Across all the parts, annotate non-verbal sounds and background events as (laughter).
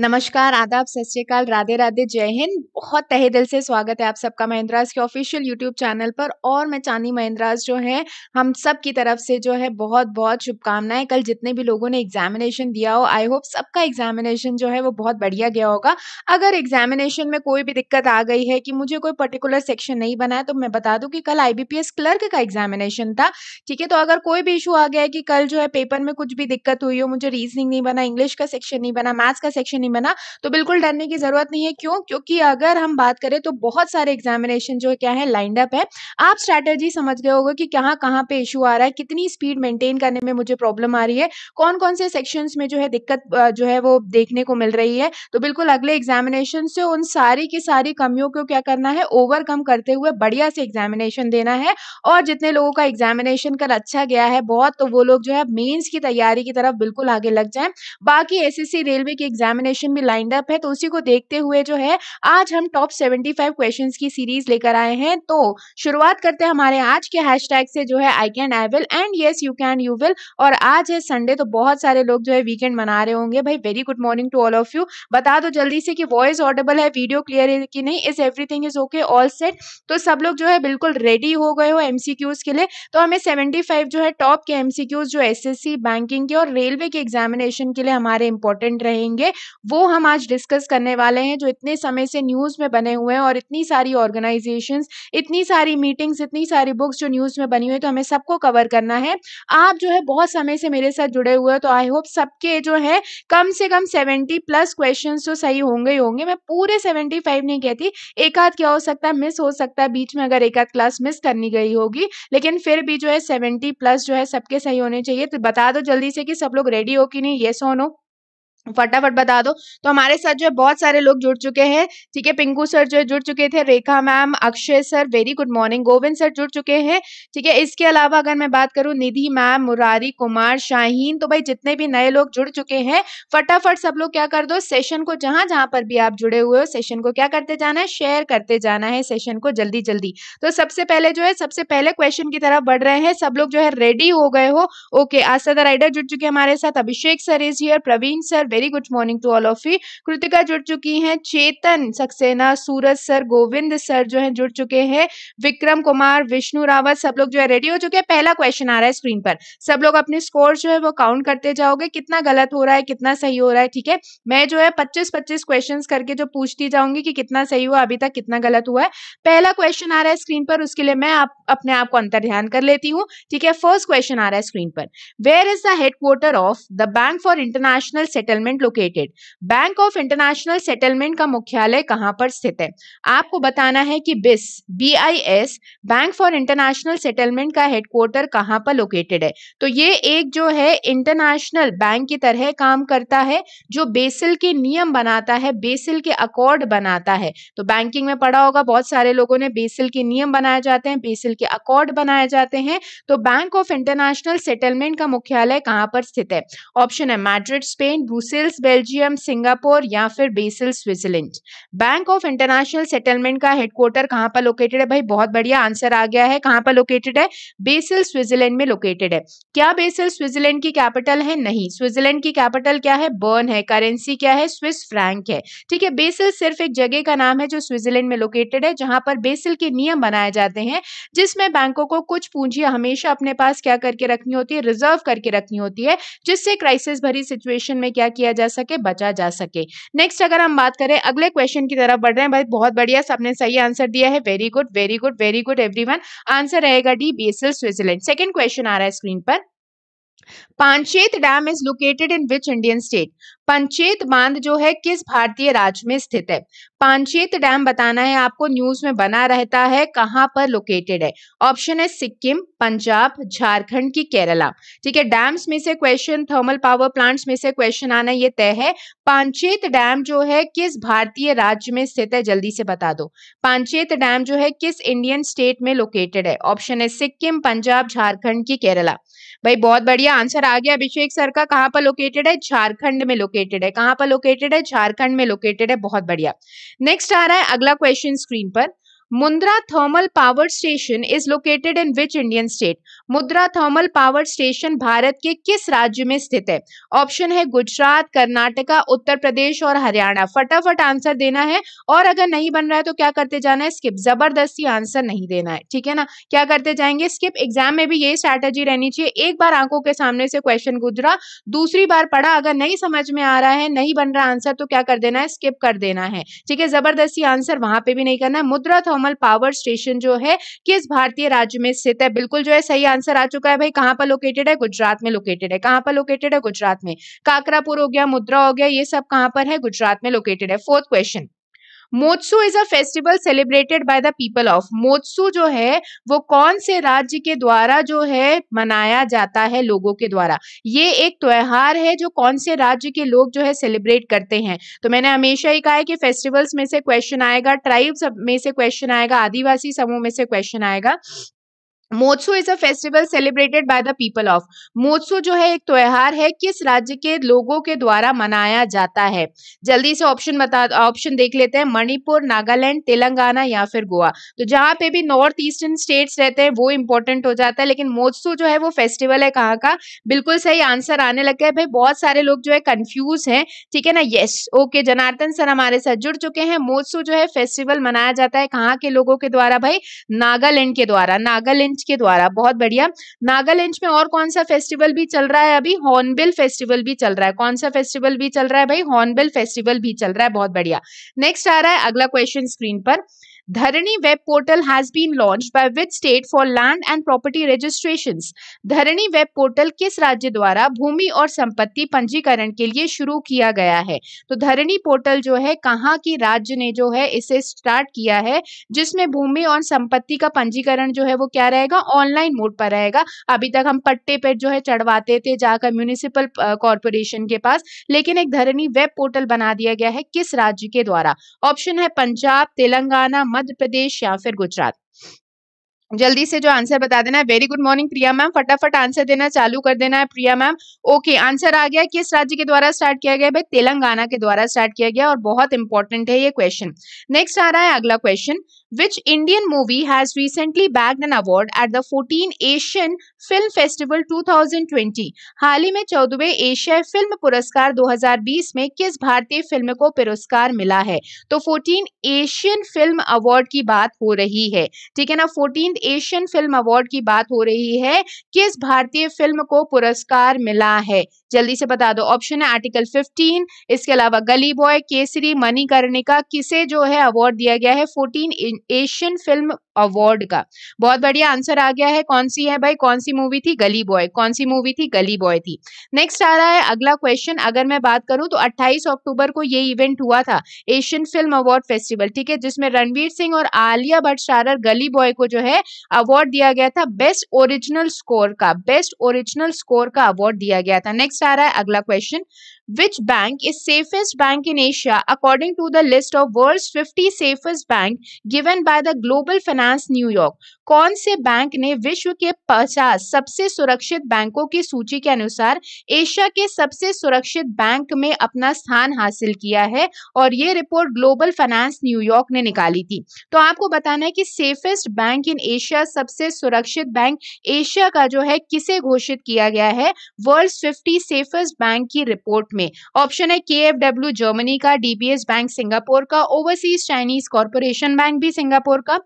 नमस्कार आदाब सत श्रीकाल राधे राधे जय हिंद बहुत तहे दिल से स्वागत है आप सबका महिंद्राज के ऑफिशियल यूट्यूब चैनल पर और मैं चांदी महिंद्राज जो है हम सब की तरफ से जो है बहुत बहुत शुभकामनाएं कल जितने भी लोगों ने एग्जामिनेशन दिया हो आई होप सबका एग्जामिनेशन जो है वो बहुत बढ़िया गया होगा अगर एग्जामिनेशन में कोई भी दिक्कत आ गई है कि मुझे कोई पर्टिकुलर सेक्शन नहीं बना है तो मैं बता दूँ कि कल आई क्लर्क का एग्जामिनेशन था ठीक है तो अगर कोई भी इशू आ गया है कि कल जो है पेपर में कुछ भी दिक्कत हुई हो मुझे रीजनिंग नहीं बना इंग्लिश का सेक्शन नहीं बना मैथ्स का सेक्शन नहीं बना तो बिल्कुल डरने की ज़रूरत नहीं है क्यों क्योंकि अगर हम बात करें तो बहुत सारे एग्जामिनेशन जो क्या है लाइंड अप है आप स्ट्रैटेजी समझ गए होगा कि कहाँ कहाँ पे इशू आ रहा है कितनी स्पीड मेंटेन करने में मुझे प्रॉब्लम आ रही है कौन कौन से सेक्शंस में जो है दिक्कत जो है वो देखने को मिल रही है तो बिल्कुल अगले एग्जामिनेशन से उन सारी की सारी कमियों को क्या करना है ओवरकम करते हुए बढ़िया से एग्जामिनेशन देना है और जितने लोगों का एग्जामिनेशन कर अच्छा गया है बहुत तो वो लोग जो है मेन्स की तैयारी की तरफ बिल्कुल आगे लग जाए बाकी एस रेलवे की एग्जामिनेशन क्वेश्चन भी लाइंड अप है तो उसी को देखते हुए जो है आज हम टॉप सेवेंटी फाइव क्वेश्चन की सीरीज लेकर आए हैं तो शुरुआत करते हैं हमारे आज के हैशटैग से जो है I can I will and yes you can you will और आज है संडे तो बहुत सारे लोग जो है वीकेंड मना रहे होंगे भाई very good morning to all of you बता दो जल्दी से कि वॉइस ऑडेबल है वीडियो क्लियर है कि नहीं is everything is okay all set तो सब लोग जो है बिल्कुल रेडी हो गए हो एमसीक्यूज के लिए तो हमें 75 जो है टॉप के एमसीक्यूज जो एस बैंकिंग के और रेलवे के एग्जामिनेशन के लिए हमारे इंपॉर्टेंट रहेंगे वो हम आज डिस्कस करने वाले हैं जो इतने समय से न्यूज़ में बने हुए हैं और इतनी सारी ऑर्गेनाइजेशन इतनी सारी मीटिंग्स इतनी सारी बुक्स जो न्यूज़ में बनी हुई है तो हमें सबको कवर करना है आप जो है बहुत समय से मेरे साथ जुड़े हुए हैं तो आई होप सबके जो है कम से कम सेवेंटी प्लस क्वेश्चन तो सही होंगे ही होंगे मैं पूरे सेवेंटी फाइव नहीं कहती एक आध क्या हो सकता है मिस हो सकता है बीच में अगर एक आध क्लास मिस करनी गई होगी लेकिन फिर भी जो है सेवेंटी प्लस जो है सबके सही होने चाहिए तो बता दो जल्दी से कि सब लोग रेडी हो कि नहीं येस हो नो फटाफट बता दो तो हमारे साथ जो है बहुत सारे लोग जुड़ चुके हैं ठीक है पिंकू सर जो है जुड़ चुके थे Rekha ma'am Akshay sir very good morning Govind sir जुड़ चुके हैं ठीक है इसके अलावा अगर मैं बात करूं निधि मैम मुरारी कुमार शाहीन तो भाई जितने भी नए लोग जुड़ चुके हैं फटाफट सब लोग क्या कर दो सेशन को जहां जहां पर भी आप जुड़े हुए हो सेशन को क्या करते जाना है शेयर करते जाना है सेशन को जल्दी जल्दी तो सबसे पहले जो है सबसे पहले क्वेश्चन की तरफ बढ़ रहे हैं सब लोग जो है रेडी हो गए हो ओके आज राइडर जुड़ चुके हैं हमारे साथ Abhishek sir is here Pravin sir very good morning to all of you Kritika जुड़ चुकी हैं चेतन सक्सेना सूरज सर गोविंद सर जो है जुड़ चुके हैं विक्रम कुमार विष्णु रावत सब लोग जो है रेडी हो चुके हैं पहला क्वेश्चन आ रहा है स्क्रीन पर सब लोग अपने स्कोर जो है वो काउंट करते जाओगे कितना गलत हो रहा है कितना सही हो रहा है ठीक है मैं जो है पच्चीस पच्चीस क्वेश्चन करके जो पूछती जाऊंगी कि कितना सही हुआ अभी तक कितना गलत हुआ है पहला क्वेश्चन आ रहा है स्क्रीन पर उसके लिए मैं आप अपने आप को अंतर ध्यान कर लेती हूँ ठीक है फर्स्ट क्वेश्चन आ रहा है स्क्रीन पर where is the headquarter of the bank for international settlement settlement located bank of international settlement का मुख्यालय कहाँ पर स्थित है आपको बताना है कि BIS B I S bank for international settlement का हेडक्वार्टर कहाँ पर लोकेटेड है तो ये एक जो है इंटरनेशनल बैंक की तरह काम करता है जो बेसिल के नियम बनाता है बेसिल के अकॉर्ड बनाता है तो बैंकिंग में पढ़ा होगा बहुत सारे लोगों ने बेसिल के नियम बनाए जाते हैं बेसिल के अकॉर्ड बनाए जाते हैं तो बैंक ऑफ इंटरनेशनल सेटलमेंट का मुख्यालय कहाँ पर स्थित है ऑप्शन है Madrid Spain Bruce Brussels Belgium Singapore या फिर Basel Switzerland bank of international settlement का हेडक्वार्टर कहाँ पर लोकेटेड है भाई बहुत बढ़िया आंसर आ गया है कहाँ पर लोकेटेड है बेसिल स्विट्जरलैंड में लोकेटेड है क्या बेसिल स्विट्जरलैंड की कैपिटल है नहीं स्विट्जरलैंड की कैपिटल क्या है बर्न है करेंसी क्या है स्विस फ्रैंक है ठीक है बेसिल सिर्फ एक जगह का नाम है जो स्विट्जरलैंड में लोकेटेड है जहां पर बेसिल के नियम बनाए जाते हैं जिसमें बैंकों को कुछ पूंजी हमेशा अपने पास क्या करके रखनी होती है रिजर्व करके रखनी होती है जिससे क्राइसिस भरी सिचुएशन में क्या किया जा सके बचा जा सके नेक्स्ट अगर हम बात करें अगले क्वेश्चन की तरफ बढ़ रहे हैं भाई बहुत बढ़िया सबने सही आंसर दिया है very good very good very good every answer रहेगा D B S Switzerland Switzerland second question आ रहा है स्क्रीन पर Panchet dam is located in which Indian state Panchet बांध जो है किस भारतीय राज्य में स्थित है पांचेत डैम बताना है आपको न्यूज में बना रहता है कहाँ पर लोकेटेड है ऑप्शन है सिक्किम पंजाब झारखंड की केरला ठीक है डैम्स में से क्वेश्चन थर्मल पावर प्लांट्स में से क्वेश्चन आना ये तय है पांचेत डैम जो है किस भारतीय राज्य में स्थित है जल्दी से बता दो पांचेत डैम जो है किस इंडियन स्टेट में लोकेटेड है ऑप्शन है सिक्किम पंजाब झारखंड की केरला भाई बहुत बढ़िया आंसर आ गया अभिषेक सर का कहाँ पर लोकेटेड है झारखंड में लोकेटेड है कहाँ पर लोकेटेड है झारखंड में लोकेटेड है बहुत बढ़िया नेक्स्ट आ रहा है अगला क्वेश्चन स्क्रीन पर Mundra thermal power station is located in which Indian state Mundra thermal power station Bharat के किस राज्य में स्थित है ऑप्शन है गुजरात कर्नाटका उत्तर प्रदेश और हरियाणा फटाफट आंसर देना है और अगर नहीं बन रहा है तो क्या करते जाना है स्किप जबरदस्ती आंसर नहीं देना है ठीक है ना क्या करते जाएंगे स्किप एग्जाम में भी यही स्ट्रैटेजी रहनी चाहिए एक बार आंखों के सामने से क्वेश्चन गुजरा दूसरी बार पढ़ा अगर नहीं समझ में आ रहा है नहीं बन रहा आंसर तो क्या कर देना है स्किप कर देना है ठीक है जबरदस्ती आंसर वहां पर भी नहीं करना है मुद्रा थर्मल पावर स्टेशन जो है किस भारतीय राज्य में स्थित है बिल्कुल जो है सही आंसर आ चुका है भाई कहाँ पर लोकेटेड है गुजरात में लोकेटेड है कहाँ पर लोकेटेड है गुजरात में काकरापुर हो गया मुद्रा हो गया ये सब कहाँ पर है गुजरात में लोकेटेड है fourth question Moatsu is a festival celebrated by the people of Moatsu जो है वो कौन से राज्य के द्वारा जो है मनाया जाता है लोगों के द्वारा ये एक त्योहार है जो कौन से राज्य के लोग जो है सेलिब्रेट करते हैं तो मैंने हमेशा ही कहा है कि फेस्टिवल्स में से क्वेश्चन आएगा ट्राइब्स में से क्वेश्चन आएगा आदिवासी समूह में से क्वेश्चन आएगा Moatsu is a festival celebrated by the people of Moatsu जो है एक त्योहार है किस राज्य के लोगों के द्वारा मनाया जाता है जल्दी से ऑप्शन बता ऑप्शन देख लेते हैं मणिपुर नागालैंड तेलंगाना या फिर गोवा तो जहां पे भी नॉर्थ ईस्टर्न स्टेट्स रहते हैं वो इंपॉर्टेंट हो जाता है लेकिन मोत्सो जो है वो फेस्टिवल है कहाँ का बिल्कुल सही आंसर आने लग गया भाई बहुत सारे लोग जो है कंफ्यूज हैं ठीक है ना येस ओके जनार्दन सर हमारे साथ जुड़ चुके हैं मोत्सो जो है फेस्टिवल मनाया जाता है कहाँ के लोगों के द्वारा भाई नागालैंड के द्वारा नागालैंड के द्वारा बहुत बढ़िया नागालैंड में और कौन सा फेस्टिवल भी चल रहा है अभी हॉर्नबिल फेस्टिवल भी चल रहा है कौन सा फेस्टिवल भी चल रहा है भाई हॉर्नबिल फेस्टिवल भी चल रहा है बहुत बढ़िया नेक्स्ट आ रहा है अगला क्वेश्चन स्क्रीन पर Dharani web portal has been launched by which state for land and property registrations? Dharani web portal किस राज्य द्वारा भूमि और संपत्ति पंजीकरण के लिए शुरू किया गया है तो धरणी पोर्टल जो है कहाँ की राज्य ने जो है इसे start किया है जिसमें भूमि और संपत्ति का पंजीकरण जो है वो क्या रहेगा ऑनलाइन मोड पर रहेगा अभी तक हम पट्टे पर जो है चढ़वाते थे जाकर म्यूनिसिपल कॉरपोरेशन के पास लेकिन एक धरणी वेब पोर्टल बना दिया गया है किस राज्य के द्वारा ऑप्शन है पंजाब तेलंगाना मध्य प्रदेश या फिर गुजरात जल्दी से जो आंसर बता देना है very good morning Priya ma'am फटाफट आंसर देना चालू कर देना है प्रिया मैम ओके आंसर आ गया किस राज्य के द्वारा स्टार्ट किया गया भाई तेलंगाना के द्वारा स्टार्ट किया गया और बहुत इंपॉर्टेंट है ये क्वेश्चन नेक्स्ट आ रहा है अगला question which Indian movie has recently bagged an award at the 14 Asian Film Festival 2020? हाल ही में चौदहवें एशियाई फिल्म पुरस्कार 2020 में किस भारतीय फिल्म को पुरस्कार मिला है तो 14 एशियन फिल्म अवार्ड की बात हो रही है ठीक है ना फोर्टीन एशियन फिल्म अवार्ड की बात हो रही है किस भारतीय फिल्म को पुरस्कार मिला है जल्दी से बता दो ऑप्शन है आर्टिकल 15 इसके अलावा गली बॉय केसरी मनी करने का किसे जो है अवार्ड दिया गया है 14 एशियन फिल्म अवार्ड का बहुत बढ़िया आंसर आ गया है कौन सी है भाई कौन सी मूवी थी गली बॉय कौन सी मूवी थी गली बॉय थी नेक्स्ट आ रहा है अगला क्वेश्चन अगर मैं बात करूं तो 28 अक्टूबर को ये इवेंट हुआ था एशियन फिल्म अवार्ड फेस्टिवल ठीक है जिसमें रणवीर सिंह और आलिया भट्ट स्टारर गली बॉय को जो है अवार्ड दिया गया था बेस्ट ओरिजिनल स्कोर का बेस्ट ओरिजिनल स्कोर का अवार्ड दिया गया था नेक्स्ट आ रहा है अगला question Which bank is safest bank in Asia according to the list of world's 50 safest bank given by the Global Finance New York? कौन से बैंक ने विश्व के 50 सबसे सुरक्षित बैंकों की सूची के अनुसार एशिया के सबसे सुरक्षित बैंक में अपना स्थान हासिल किया है और ये रिपोर्ट ग्लोबल फाइनेंस न्यूयॉर्क ने निकाली थी तो आपको बताना है कि सेफेस्ट बैंक इन एशिया सबसे सुरक्षित बैंक एशिया का जो है किसे घोषित किया गया है वर्ल्ड फिफ्टी सेफेस्ट बैंक की रिपोर्ट में ऑप्शन है के जर्मनी का डीबीएस बैंक सिंगापुर का ओवरसीज चाइनीज कॉरपोरेशन बैंक भी सिंगापुर का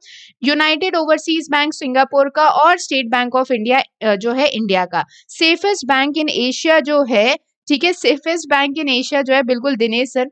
यूनाइटेड ओवरसीज बैंक सिंगापुर का और स्टेट बैंक ऑफ इंडिया जो है इंडिया का सेफेस्ट बैंक इन एशिया जो है ठीक है सेफेस्ट बैंक इन एशिया जो है बिल्कुल दिनेश सर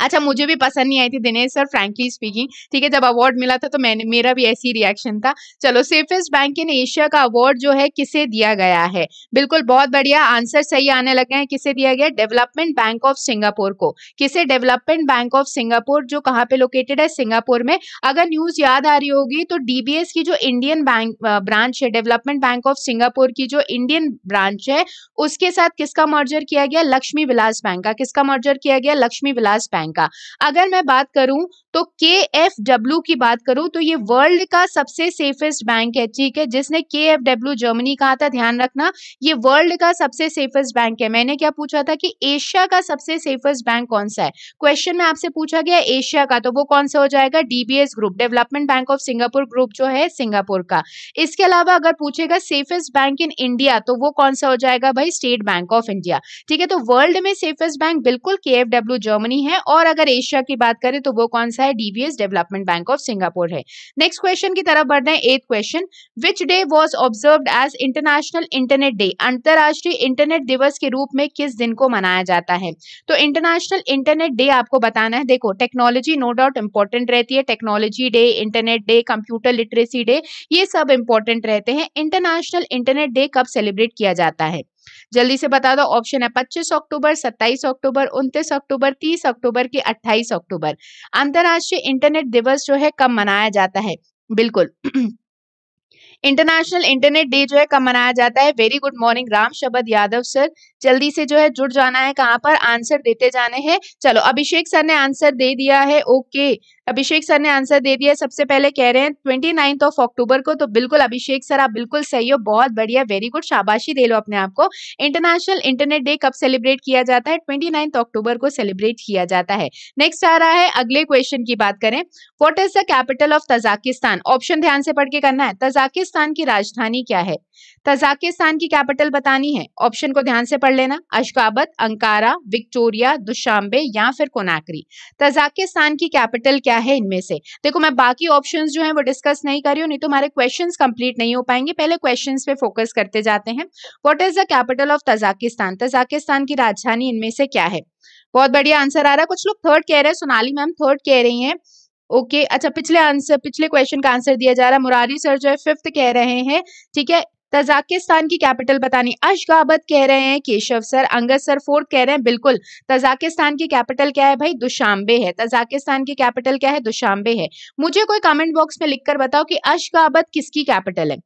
अच्छा मुझे भी पसंद नहीं आई थी दिनेश सर फ्रैंकली स्पीकिंग ठीक है जब अवार्ड मिला था तो मैंने मेरा भी ऐसी रिएक्शन था चलो सेफेस्ट बैंक इन एशिया का अवार्ड जो है किसे दिया गया है बिल्कुल बहुत बढ़िया आंसर सही आने लगे हैं किसे दिया गया डेवलपमेंट बैंक ऑफ सिंगापुर को किसे डेवलपमेंट बैंक ऑफ सिंगापुर जो कहाँ पे लोकेटेड है सिंगापुर में अगर न्यूज याद आ रही होगी तो डीबीएस की जो इंडियन बैंक ब्रांच है डेवलपमेंट बैंक ऑफ सिंगापुर की जो इंडियन ब्रांच है उसके साथ किसका मर्जर किया गया लक्ष्मी विलास बैंक का किसका मर्जर किया गया लक्ष्मी विलास बैंक बैंक का अगर मैं बात करूं तो के एफ डब्ल्यू की बात करूं तो ये वर्ल्ड का सबसे सेफेस्ट बैंक है ठीक है जिसने के एफ डब्ल्यू जर्मनी कहा था ध्यान रखना ये वर्ल्ड का सबसे सेफेस्ट बैंक है मैंने क्या पूछा था कि एशिया का सबसे सेफेस्ट बैंक कौन सा है क्वेश्चन में आपसे पूछा गया एशिया का तो वो कौन सा हो जाएगा DBS group development bank of Singapore group जो है सिंगापुर का इसके अलावा अगर पूछेगा सेफेस्ट बैंक इन इंडिया तो वो कौन सा हो जाएगा भाई स्टेट बैंक ऑफ इंडिया ठीक है तो वर्ल्ड में सेफेस्ट बैंक बिल्कुल के जर्मनी है और अगर एशिया की बात करें तो वो कौन सा है DBS development bank of Singapore है नेक्स्ट क्वेश्चन की तरफ बढ़ रहे हैं eighth question which day was observe as international internet day अंतर्राष्ट्रीय इंटरनेट दिवस के रूप में किस दिन को मनाया जाता है तो इंटरनेशनल इंटरनेट डे आपको बताना है देखो टेक्नोलॉजी नो डाउट इंपॉर्टेंट रहती है technology day internet day computer literacy day ये सब इंपॉर्टेंट रहते हैं इंटरनेशनल इंटरनेट डे कब सेलिब्रेट किया जाता है जल्दी से बता दो ऑप्शन है 25 अक्टूबर 27 अक्टूबर 29 अक्टूबर 30 अक्टूबर की 28 अक्टूबर अंतर्राष्ट्रीय इंटरनेट दिवस जो है कब मनाया जाता है बिल्कुल (clears throat) इंटरनेशनल इंटरनेट डे जो है कब मनाया जाता है वेरी गुड मॉर्निंग राम शबद यादव सर जल्दी से जो है जुड़ जाना है कहाँ पर आंसर देते जाने हैं चलो अभिषेक सर ने आंसर दे दिया है ओके अभिषेक सर ने आंसर दे दिया सबसे पहले कह रहे हैं ट्वेंटी नाइन्थ ऑफ अक्टूबर को तो बिल्कुल अभिषेक सर आप बिल्कुल सही हो बहुत बढ़िया वेरी गुड शाबाशी दे लो अपने आप को इंटरनेशनल इंटरनेट डे कब सेलिब्रेट किया जाता है ट्वेंटी नाइन्थ अक्टूबर को सेलिब्रेट किया जाता है नेक्स्ट आ रहा है अगले क्वेश्चन की बात करें what is the capital of Tajikistan option ध्यान से पढ़ के करना है तजाकिस्तान की राजधानी क्या है तजाकिस्तान की कैपिटल बतानी है ऑप्शन को ध्यान से पढ़ पढ़ लेना अशकाबत अंकारा विक्टोरिया दुशांबे या फिर कोनाकरी तजाकिस्तान की कैपिटल क्या है इनमें से देखो मैं बाकी ऑप्शन जो है वो डिस्कस नहीं कर रही हूँ नहीं तो हमारे क्वेश्चन कंप्लीट नहीं हो पाएंगे पहले क्वेश्चन पे फोकस करते जाते हैं what is the capital of Tajikistan Tajikistan की राजधानी इनमें से क्या है बहुत बढ़िया आंसर आ रहा है कुछ लोग थर्ड कह रहे हैं सोनाली मैम थर्ड कह रही हैं ओके अच्छा पिछले आंसर पिछले क्वेश्चन का आंसर दिया जा रहा है मुरारी सर जो है फिफ्थ कह रहे हैं ठीक है तजाकिस्तान की कैपिटल बतानी अशगाबत कह रहे हैं केशव सर अंगद सर फोर्ट कह रहे हैं बिल्कुल तजाकिस्तान की कैपिटल क्या है भाई दुशांबे है तजाकिस्तान की कैपिटल क्या है दुशांबे है मुझे कोई कमेंट बॉक्स में लिखकर बताओ कि अशगाबत किसकी कैपिटल है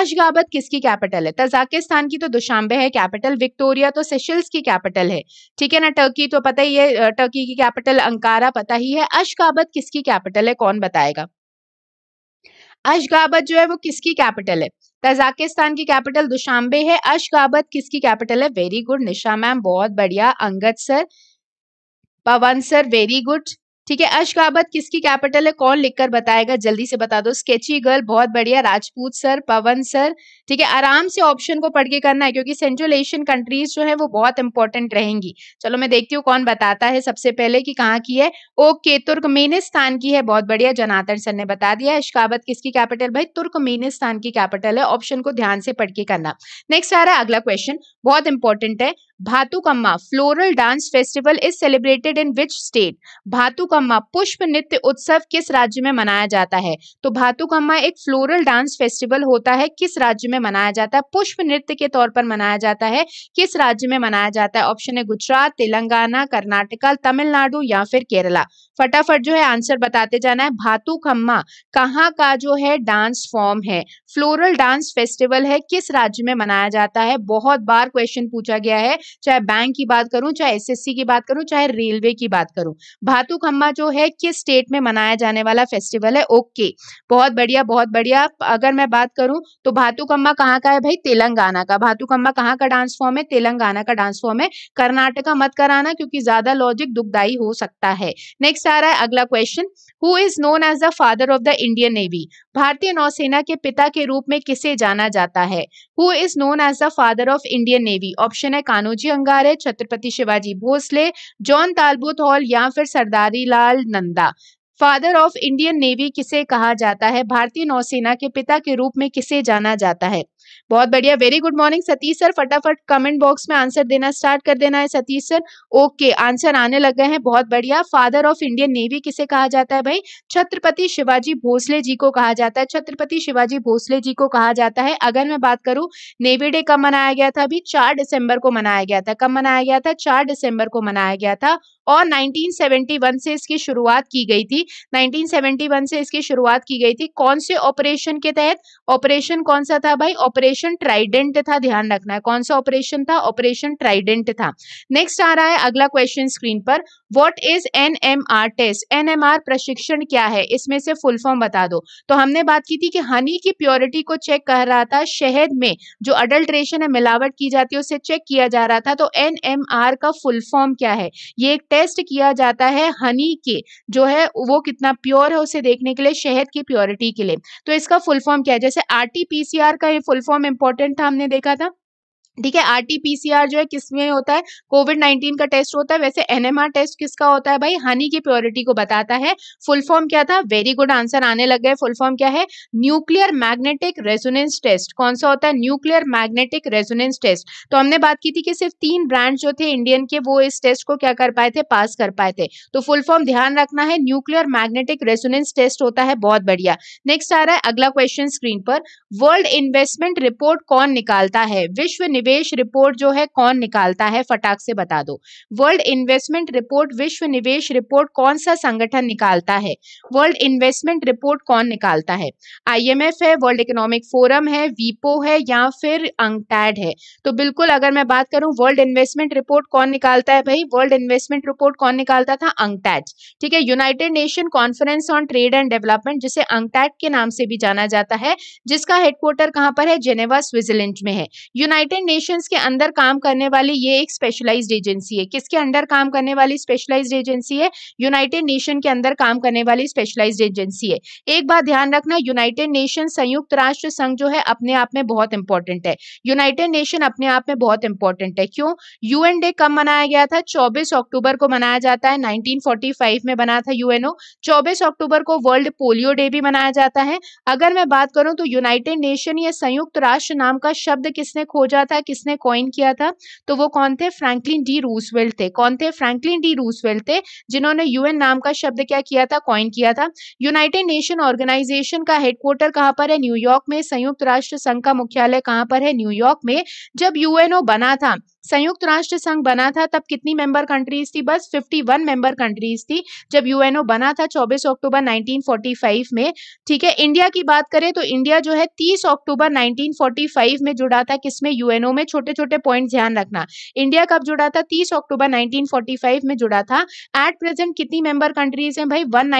अशगाबत किसकी कैपिटल है तजाकिस्तान की तो दुशांबे है कैपिटल विक्टोरिया तो सेशल्स की कैपिटल है ठीक है ना टर्की तो पता ही है टर्की की कैपिटल अंकारा पता ही है अशगाबत किसकी कैपिटल है कौन बताएगा अशगाबत जो है वो किसकी कैपिटल है तजाकिस्तान की कैपिटल दुशांबे है अशगाबत किसकी कैपिटल है वेरी गुड निशा मैम बहुत बढ़िया Angad sir Pavan sir very good ठीक है अशगाबत किसकी कैपिटल है कौन लिखकर बताएगा जल्दी से बता दो स्केची गर्ल बहुत बढ़िया राजपूत सर पवन सर ठीक है आराम से ऑप्शन को पढ़ के करना है क्योंकि सेंट्रल एशियन कंट्रीज जो है वो बहुत इंपॉर्टेंट रहेंगी चलो मैं देखती हूँ कौन बताता है सबसे पहले कि कहाँ की है ओके तुर्कमेनिस्तान की है बहुत बढ़िया जनार्दन सर ने बता दिया अशकाबत किसकी कैपिटल भाई तुर्कमेनिस्तान की कैपिटल है ऑप्शन को ध्यान से पढ़ के करना नेक्स्ट आ रहा है अगला क्वेश्चन बहुत इंपॉर्टेंट है Bathukamma floral dance festival is celebrated in which state Bathukamma पुष्प नृत्य उत्सव किस राज्य में मनाया जाता है तो भातुकम्मा एक फ्लोरल डांस फेस्टिवल होता है किस राज्य में मनाया जाता है पुष्प नृत्य के तौर पर मनाया जाता है किस राज्य में मनाया जाता है ऑप्शन है गुजरात तेलंगाना कर्नाटका तमिलनाडु या फिर केरला फटाफट जो है आंसर बताते जाना है भातुकम्मा कहाँ का जो है डांस फॉर्म है फ्लोरल डांस फेस्टिवल है किस राज्य में मनाया जाता है बहुत बार क्वेश्चन पूछा गया है चाहे बैंक की बात करूं चाहे एसएससी की बात करूं चाहे रेलवे की बात करूं भातु खम्मा जो है किस स्टेट में मनाया जाने वाला फेस्टिवल है ओके बहुत बढ़िया बहुत बढ़िया अगर मैं बात करूं तो भातु खम्मा कहाँ का है भाई तेलंगाना का भातु खम्मा कहाँ का डांस फॉर्म है तेलंगाना का डांस फॉर्म है कर्नाटका मत कराना क्योंकि ज्यादा लॉजिक दुखदायी हो सकता है नेक्स्ट आ रहा है अगला question who is known as the father of the Indian navy भारतीय नौसेना के पिता के रूप में किसे जाना जाता है who is known as the father of Indian navy option है Kanhoji Angre Chhatrapati Shivaji Bhosale John Talbot Hall या फिर Sardari Lal Nanda father of Indian navy किसे कहा जाता है भारतीय नौसेना के पिता के रूप में किसे जाना जाता है बहुत बढ़िया very good morning Satish sir फटाफट कमेंट बॉक्स में आंसर देना स्टार्ट कर देना है सतीश सर ओके आंसर आने लग गए हैं बहुत बढ़िया फादर ऑफ इंडियन नेवी किसे कहा जाता है भाई छत्रपति शिवाजी भोसले जी को कहा जाता है छत्रपति शिवाजी भोसले जी को कहा जाता है अगर मैं बात करूं नेवी डे कब मनाया गया था अभी चार दिसंबर को मनाया गया था कब मनाया गया था चार दिसंबर को मनाया गया था और 1971 से इसकी शुरुआत की गई थी 1971 से इसकी शुरुआत की गई थी कौन से ऑपरेशन के तहत ऑपरेशन कौन सा था भाई ऑपरेशन ट्राइडेंट था ध्यान रखना है कौन सा ऑपरेशन था ऑपरेशन ट्राइडेंट था नेक्स्ट आ रहा है अगला क्वेश्चन स्क्रीन पर what is NMR test NMR प्रशिक्षण क्या है इसमें से फुल फॉर्म बता दो तो हमने बात की थी कि हनी की प्योरिटी को चेक कर रहा था शहद में जो अडल्ट्रेशन है मिलावट की जाती है उसे चेक किया जा रहा था तो एनएमआर का फुल फॉर्म क्या है ये एक टेस्ट किया जाता है हनी के जो है वो कितना प्योर है उसे देखने के लिए शहद की प्योरिटी के लिए तो इसका फुल फॉर्म क्या है जैसे आरटीपीसीआर का ये फुल फॉर्म इंपॉर्टेंट था हमने देखा था ठीक है आरटीपीसीआर जो है किसमें होता है कोविड नाइन्टीन का टेस्ट होता है वैसे एनएमआर टेस्ट किसका होता है भाई हनी की प्योरिटी को बताता है फुल फॉर्म क्या था वेरी गुड आंसर आने लग गए फुल फॉर्म क्या है न्यूक्लियर मैग्नेटिक रेजोनेंस टेस्ट कौन सा होता है न्यूक्लियर मैग्नेटिक रेजोनेंस टेस्ट तो हमने बात की थी कि सिर्फ तीन ब्रांड जो थे इंडियन के वो इस टेस्ट को क्या कर पाए थे पास कर पाए थे तो फुल फॉर्म ध्यान रखना है न्यूक्लियर मैग्नेटिक रेजोनेंस टेस्ट होता है बहुत बढ़िया नेक्स्ट आ रहा है अगला क्वेश्चन स्क्रीन पर वर्ल्ड इन्वेस्टमेंट रिपोर्ट कौन निकालता है विश्व निवेश रिपोर्ट जो है कौन निकालता है फटाक से बता दो वर्ल्ड इन्वेस्टमेंट रिपोर्ट विश्व निवेश रिपोर्ट कौन सा संगठन निकालता है वर्ल्ड इन्वेस्टमेंट रिपोर्ट कौन निकालता है आईएमएफ है वर्ल्ड इकोनॉमिक फोरम है वीपो है या फिर अंगटैड है तो बिल्कुल अगर मैं बात करूं वर्ल्ड इन्वेस्टमेंट रिपोर्ट कौन निकालता है भाई वर्ल्ड इन्वेस्टमेंट रिपोर्ट कौन निकालता था अंगटैड ठीक है united nation conference on trade and development जिसे अंगटैड के नाम से भी जाना जाता है जिसका हेडक्वार्टर कहां पर है जेनेवा स्विट्जरलैंड में है यूनाइटेड नेशंस के अंदर काम करने वाली ये एक स्पेशलाइज्ड एजेंसी है किसके अंडर काम करने वाली स्पेशलाइज्ड एजेंसी है यूनाइटेड नेशन के अंदर काम करने वाली स्पेशलाइज्ड एजेंसी है एक बात ध्यान रखना यूनाइटेड नेशन संयुक्त राष्ट्र संघ जो है अपने आप में बहुत इंपॉर्टेंट है यूनाइटेड नेशन अपने आप में बहुत इंपॉर्टेंट है क्यों यूएन डे कब मनाया गया था चौबीस अक्टूबर को मनाया जाता है नाइनटीन में बना था यूएनओ चौबीस अक्टूबर को वर्ल्ड पोलियो डे भी मनाया जाता है अगर मैं बात करूं तो यूनाइटेड नेशन या संयुक्त राष्ट्र नाम का शब्द किसने खोजा था था किसने कॉइन किया था तो वो कौन थे फ्रैंकलिन डी रूसवेल्ट थे कौन थे फ्रैंकलिन डी रूसवेल्ट थे जिन्होंने यूएन नाम का शब्द क्या किया था कॉइन किया था यूनाइटेड नेशन ऑर्गेनाइजेशन का हेडक्वार्टर कहाँ पर है न्यूयॉर्क में संयुक्त राष्ट्र संघ का मुख्यालय कहाँ पर है न्यूयॉर्क में जब यूएनओ बना था संयुक्त राष्ट्र संघ बना था तब कितनी मेंबर कंट्रीज थी बस 51 मेंबर कंट्रीज थी जब यूएनओ बना था 24 अक्टूबर 1945 में ठीक है इंडिया की बात करें तो इंडिया जो है 30 अक्टूबर 1945 में जुड़ा था किसमें यूएनओ में छोटे छोटे पॉइंट ध्यान रखना इंडिया कब जुड़ा था 30 अक्टूबर 1945 में जुड़ा था एट प्रेजेंट कितनी मेंबर कंट्रीज है भाई वन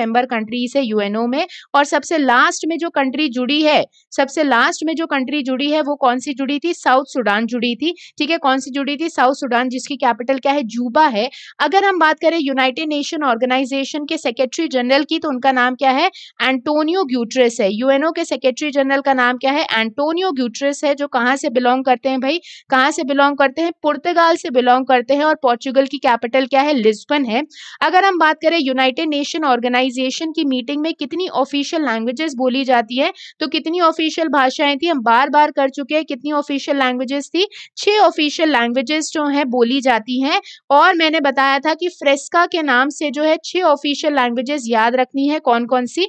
मेंबर कंट्रीज है यूएनओ में और सबसे लास्ट में जो कंट्री जुड़ी है सबसे लास्ट में जो कंट्री जुड़ी है वो कौन सी जुड़ी थी साउथ सुडान जुड़ी थी ठीक है कौन सी जुड़ी थी साउथ सूडान जिसकी कैपिटल क्या है जूबा है अगर हम बात करें यूनाइटेड नेशन ऑर्गेनाइजेशन के सेक्रेटरी जनरल की तो उनका नाम क्या है एंटोनियो ग्यूट्रेस है यूएनओ के सेक्रेटरी जनरल का नाम क्या है एंटोनियो ग्यूट्रेस है जो कहाँ से बिलोंग करते हैं भाई कहाँ से बिलोंग करते हैं पुर्तगाल से बिलोंग करते हैं और पोर्चुगल की कैपिटल क्या है लिस्बन है अगर हम बात करें यूनाइटेड नेशन ऑर्गेनाइजेशन की मीटिंग में कितनी ऑफिशियल लैंग्वेजेस बोली जाती है तो कितनी ऑफिशियल भाषाएं थी हम बार बार कर चुके हैं कितनी ऑफिशियल लैंग्वेजेस थी छह ऑफिशियल ऑफिशियल लैंग्वेजेस जो हैं बोली जाती हैं और मैंने बताया था कि फ्रेस्का के नाम से जो है छह ऑफिशियल लैंग्वेजेस याद रखनी है कौन कौन सी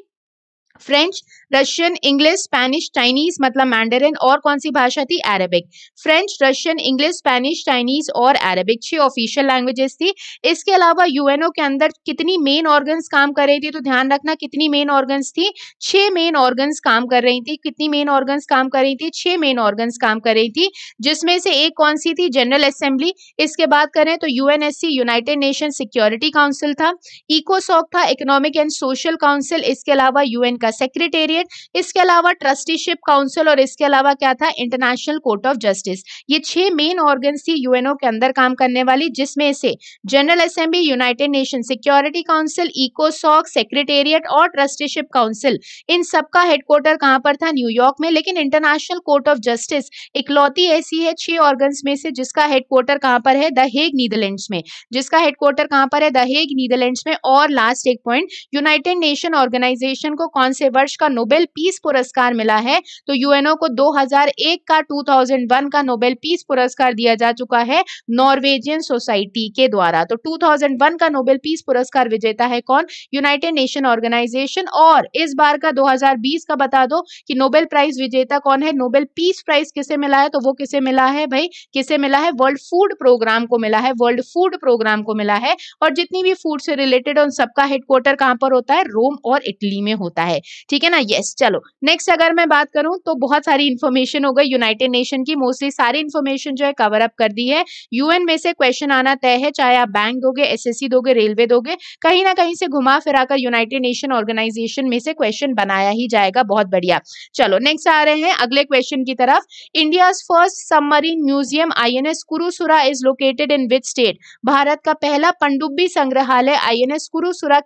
French Russian English Spanish Chinese मतलब मैंडरिन और कौन सी भाषा थी Arabic French Russian English Spanish Chinese और अरेबिक छह ऑफिशियल लैंग्वेजेस थी इसके अलावा यूएनओ के अंदर कितनी मेन ऑर्गन्स काम कर रही थी तो ध्यान रखना कितनी मेन ऑर्गन्स थी छह मेन ऑर्गन्स काम कर रही थी कितनी मेन ऑर्गन्स काम कर रही थी छह मेन ऑर्गन्स काम कर रही थी जिसमें से एक कौन सी थी जनरल असेंबली इसके बाद करें तो UNSC united nation security council था इकोसॉक था इकोनॉमिक एंड सोशल काउंसिल इसके अलावा यूएन का सेक्रेटेरियट रिलेटेड इसके अलावा ट्रस्टीशिप काउंसिल और इसके अलावा क्या था इंटरनेशनल कोर्ट ऑफ जस्टिस ये छह मेन ऑर्गन थी यूएनओ के अंदर काम करने वाली जिसमें से general assembly united nation security council इकोसॉक सेक्रेटेरिएट और ट्रस्टीशिप काउंसिल इन सबका हेडक्वार्टर कहाँ पर था न्यूयॉर्क में लेकिन इंटरनेशनल कोर्ट ऑफ जस्टिस इकलौती ऐसी है छह ऑर्गन में से जिसका हेडक्वार्टर कहाँ पर है द हेग नीदरलैंड में जिसका हेडक्वार्टर कहाँ पर है द हेग नीदरलैंड में और लास्ट एक पॉइंट यूनाइटेड नेशन ऑर्गेनाइजेशन को कौन से वर्ष का नोबल नोबेल पीस पुरस्कार मिला है तो यूएनओ को 2001 का 2001 का नोबेल पीस पुरस्कार दिया जा चुका है नॉर्वेजियन सोसाइटी के द्वारा तो 2001 का नोबेल पीस पुरस्कार विजेता है कौन यूनाइटेड नेशन ऑर्गेनाइजेशन और इस बार का 2020 का बता दो कि नोबेल प्राइज विजेता कौन है नोबेल पीस प्राइज किसे मिला है तो वो किसे मिला है भाई किसे मिला है वर्ल्ड फूड प्रोग्राम को मिला है वर्ल्ड फूड प्रोग्राम को मिला है और जितनी भी फूड से रिलेटेड उन सबका हेडक्वार्टर कहां पर होता है रोम और इटली में होता है ठीक है ना ये यस चलो नेक्स्ट अगर मैं बात करूं तो बहुत सारी इन्फॉर्मेशन हो गई यूनाइटेड नेशन की मोस्टली सारी इन्फॉर्मेशन जो है कवर अप कर दी है यूएन में से क्वेश्चन आना तय है चाहे आप बैंक दोगे एसएससी दोगे रेलवे दोगे कहीं ना कहीं से घुमा फिरा यूनाइटेड नेशन ऑर्गेनाइजेशन में से क्वेश्चन बनाया ही जाएगा बहुत बढ़िया चलो नेक्स्ट आ रहे हैं अगले क्वेश्चन की तरफ India first submarine museum I N is located in which state Bharat का पहला पंडुब्बी संग्रहालय आई एन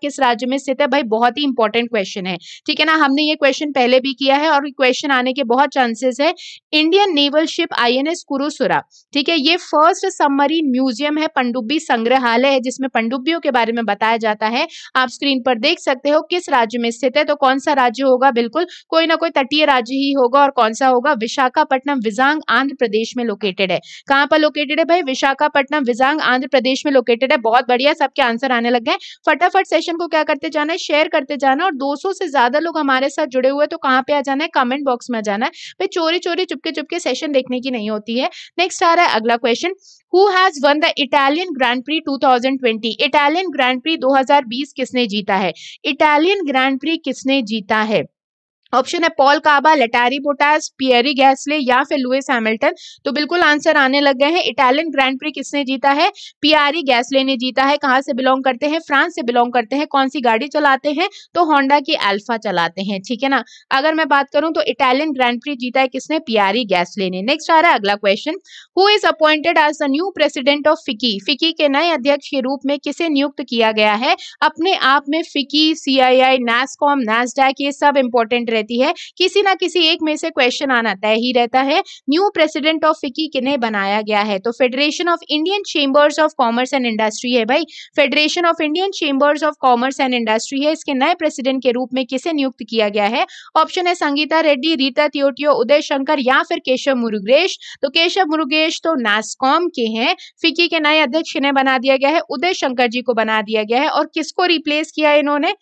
किस राज्य में स्थित है भाई बहुत ही इंपॉर्टेंट क्वेश्चन है ठीक है ना हमने ये क्वेश्चन पहले भी किया है और क्वेश्चन आने के बहुत चांसेस है Indian naval ship INS Kursura ठीक है ये फर्स्ट सबमरीन म्यूजियम है पंडुब्बी संग्रहालय है जिसमें पंडुब्बियों के बारे में बताया जाता है आप स्क्रीन पर देख सकते हो किस राज्य में स्थित है तो कौन सा राज्य होगा बिल्कुल कोई ना कोई तटीय राज्य ही होगा और कौन सा होगा विशाखापट्टनम विजांग आंध्र प्रदेश में लोकेटेड है कहां पर लोकेटेड है भाई विशाखापट्टनम विजांग आंध्र प्रदेश में लोकेटेड है बहुत बढ़िया सबके आंसर आने लग गए फटाफट सेशन को क्या करते जाना है शेयर करते जाना और 200 से ज्यादा लोग हमारे साथ साथ जुड़े हुए तो कहाँ पे आ जाना है कमेंट बॉक्स में आ जाना है भाई चोरी चोरी चुपके चुपके सेशन देखने की नहीं होती है नेक्स्ट आ रहा है अगला question who has won the Italian grand prix 2020 Italian grand prix 2020 किसने जीता है इटालियन ग्रैंड प्री किसने जीता है ऑप्शन है पॉल काबा लेटारी बोटास पियरी गैसले या फिर लुइस हैमिल्टन तो बिल्कुल आंसर आने लग गए हैं इटालियन ग्रैंड प्री किसने जीता है पियारी गैसले ने जीता है कहाँ से बिलोंग करते हैं फ्रांस से बिलोंग करते हैं कौन सी गाड़ी चलाते हैं तो होंडा की अल्फा चलाते हैं ठीक है ना अगर मैं बात करूं तो इटालियन ग्रैंड प्री जीता है किसने पियारी गैसले ने नेक्स्ट आ रहा है अगला question who is appointed as the new president of FICCI FICCI के नए अध्यक्ष के रूप में किसे नियुक्त किया गया है अपने आप में फिकी सी आई नेस्कॉम नेस्डैक ये सब इंपॉर्टेंट रहते रहती है किसी ना किसी एक में से क्वेश्चन आना तय ही रहता है न्यू प्रेसिडेंट ऑफ फिक्की किन्हें बनाया गया है तो federation of Indian chambers of commerce and industry है भाई federation of Indian chambers of commerce and industry है इसके नए प्रेसिडेंट के रूप में किसे नियुक्त किया गया है ऑप्शन है संगीता रेड्डी रीता त्योटियो उदय शंकर या फिर केशव मुरुगेश तो केशव मुरुगेश तो नासकॉम के हैं फिक्की के नए अध्यक्ष इन्हें बना दिया गया है उदय शंकर जी को बना दिया गया है और किसको रिप्लेस किया इन्होंने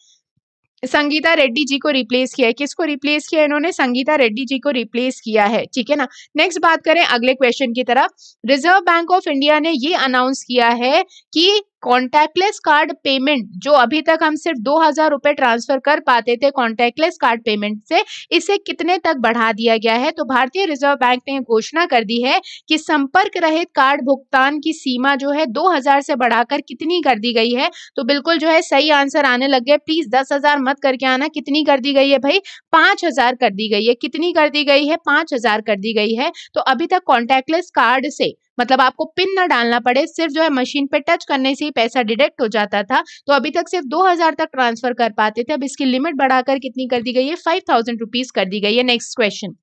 संगीता रेड्डी जी को रिप्लेस किया है किसको रिप्लेस किया है इन्होंने संगीता रेड्डी जी को रिप्लेस किया है ठीक है ना नेक्स्ट बात करें अगले क्वेश्चन की तरफ रिजर्व बैंक ऑफ इंडिया ने ये अनाउंस किया है कि कॉन्टैक्टलेस कार्ड पेमेंट जो अभी तक हम सिर्फ दो हजार रुपए ट्रांसफर कर पाते थे कॉन्टैक्टलेस कार्ड पेमेंट से इसे कितने तक बढ़ा दिया गया है तो भारतीय रिजर्व बैंक ने घोषणा कर दी है कि संपर्क रहित कार्ड भुगतान की सीमा जो है दो हजार से बढ़ाकर कितनी कर दी गई है तो बिल्कुल जो है सही आंसर आने लग गया प्लीज दस हजार मत करके आना कितनी कर दी गई है भाई पांच हजार कर दी गई है कितनी कर दी गई है पांच हजार कर दी गई है तो अभी तक कॉन्टैक्टलेस कार्ड से मतलब आपको पिन ना डालना पड़े सिर्फ जो है मशीन पे टच करने से ही पैसा डिडक्ट हो जाता था तो अभी तक सिर्फ दो हजार तक ट्रांसफर कर पाते थे अब इसकी लिमिट बढ़ाकर कितनी कर दी गई है फाइव थाउजेंड रुपीज कर दी गई है next question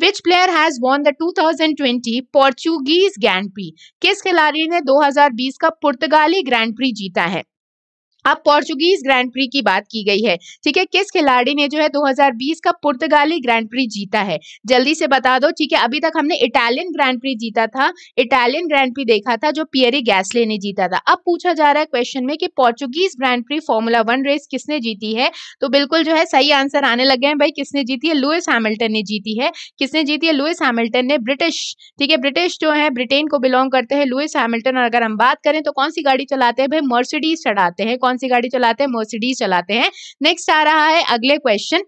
which player has won the 2020 Portuguese grand prix किस खिलाड़ी ने 2020 का पुर्तगाली ग्रैंड प्री जीता है अब पोर्चुगीज ग्रैंड प्री की बात की गई है ठीक है किस खिलाड़ी ने जो है 2020 का पुर्तगाली ग्रैंड प्री जीता है जल्दी से बता दो ठीक है अभी तक हमने इटालियन ग्रैंड प्री जीता था इटालियन ग्रैंड प्री देखा था जो पियरी गैसले ने जीता था अब पूछा जा रहा है क्वेश्चन में कि Portuguese grand prix formula one race किसने जीती है तो बिल्कुल जो है सही आंसर आने लगे हैं भाई किसने जीती है लुइस हैमिल्टन ने जीती है किसने जीती है लुइस हैमिल्टन ने ब्रिटिश ठीक है ब्रिटिश जो है ब्रिटेन को बिलोंग करते हैं लुइस हैमिल्टन और अगर हम बात करें तो कौन सी गाड़ी चलाते हैं भाई मर्सिडीज चढ़ाते हैं कौन सी गाड़ी चलाते हैं मर्सिडीज चलाते हैं नेक्स्ट आ रहा है अगले question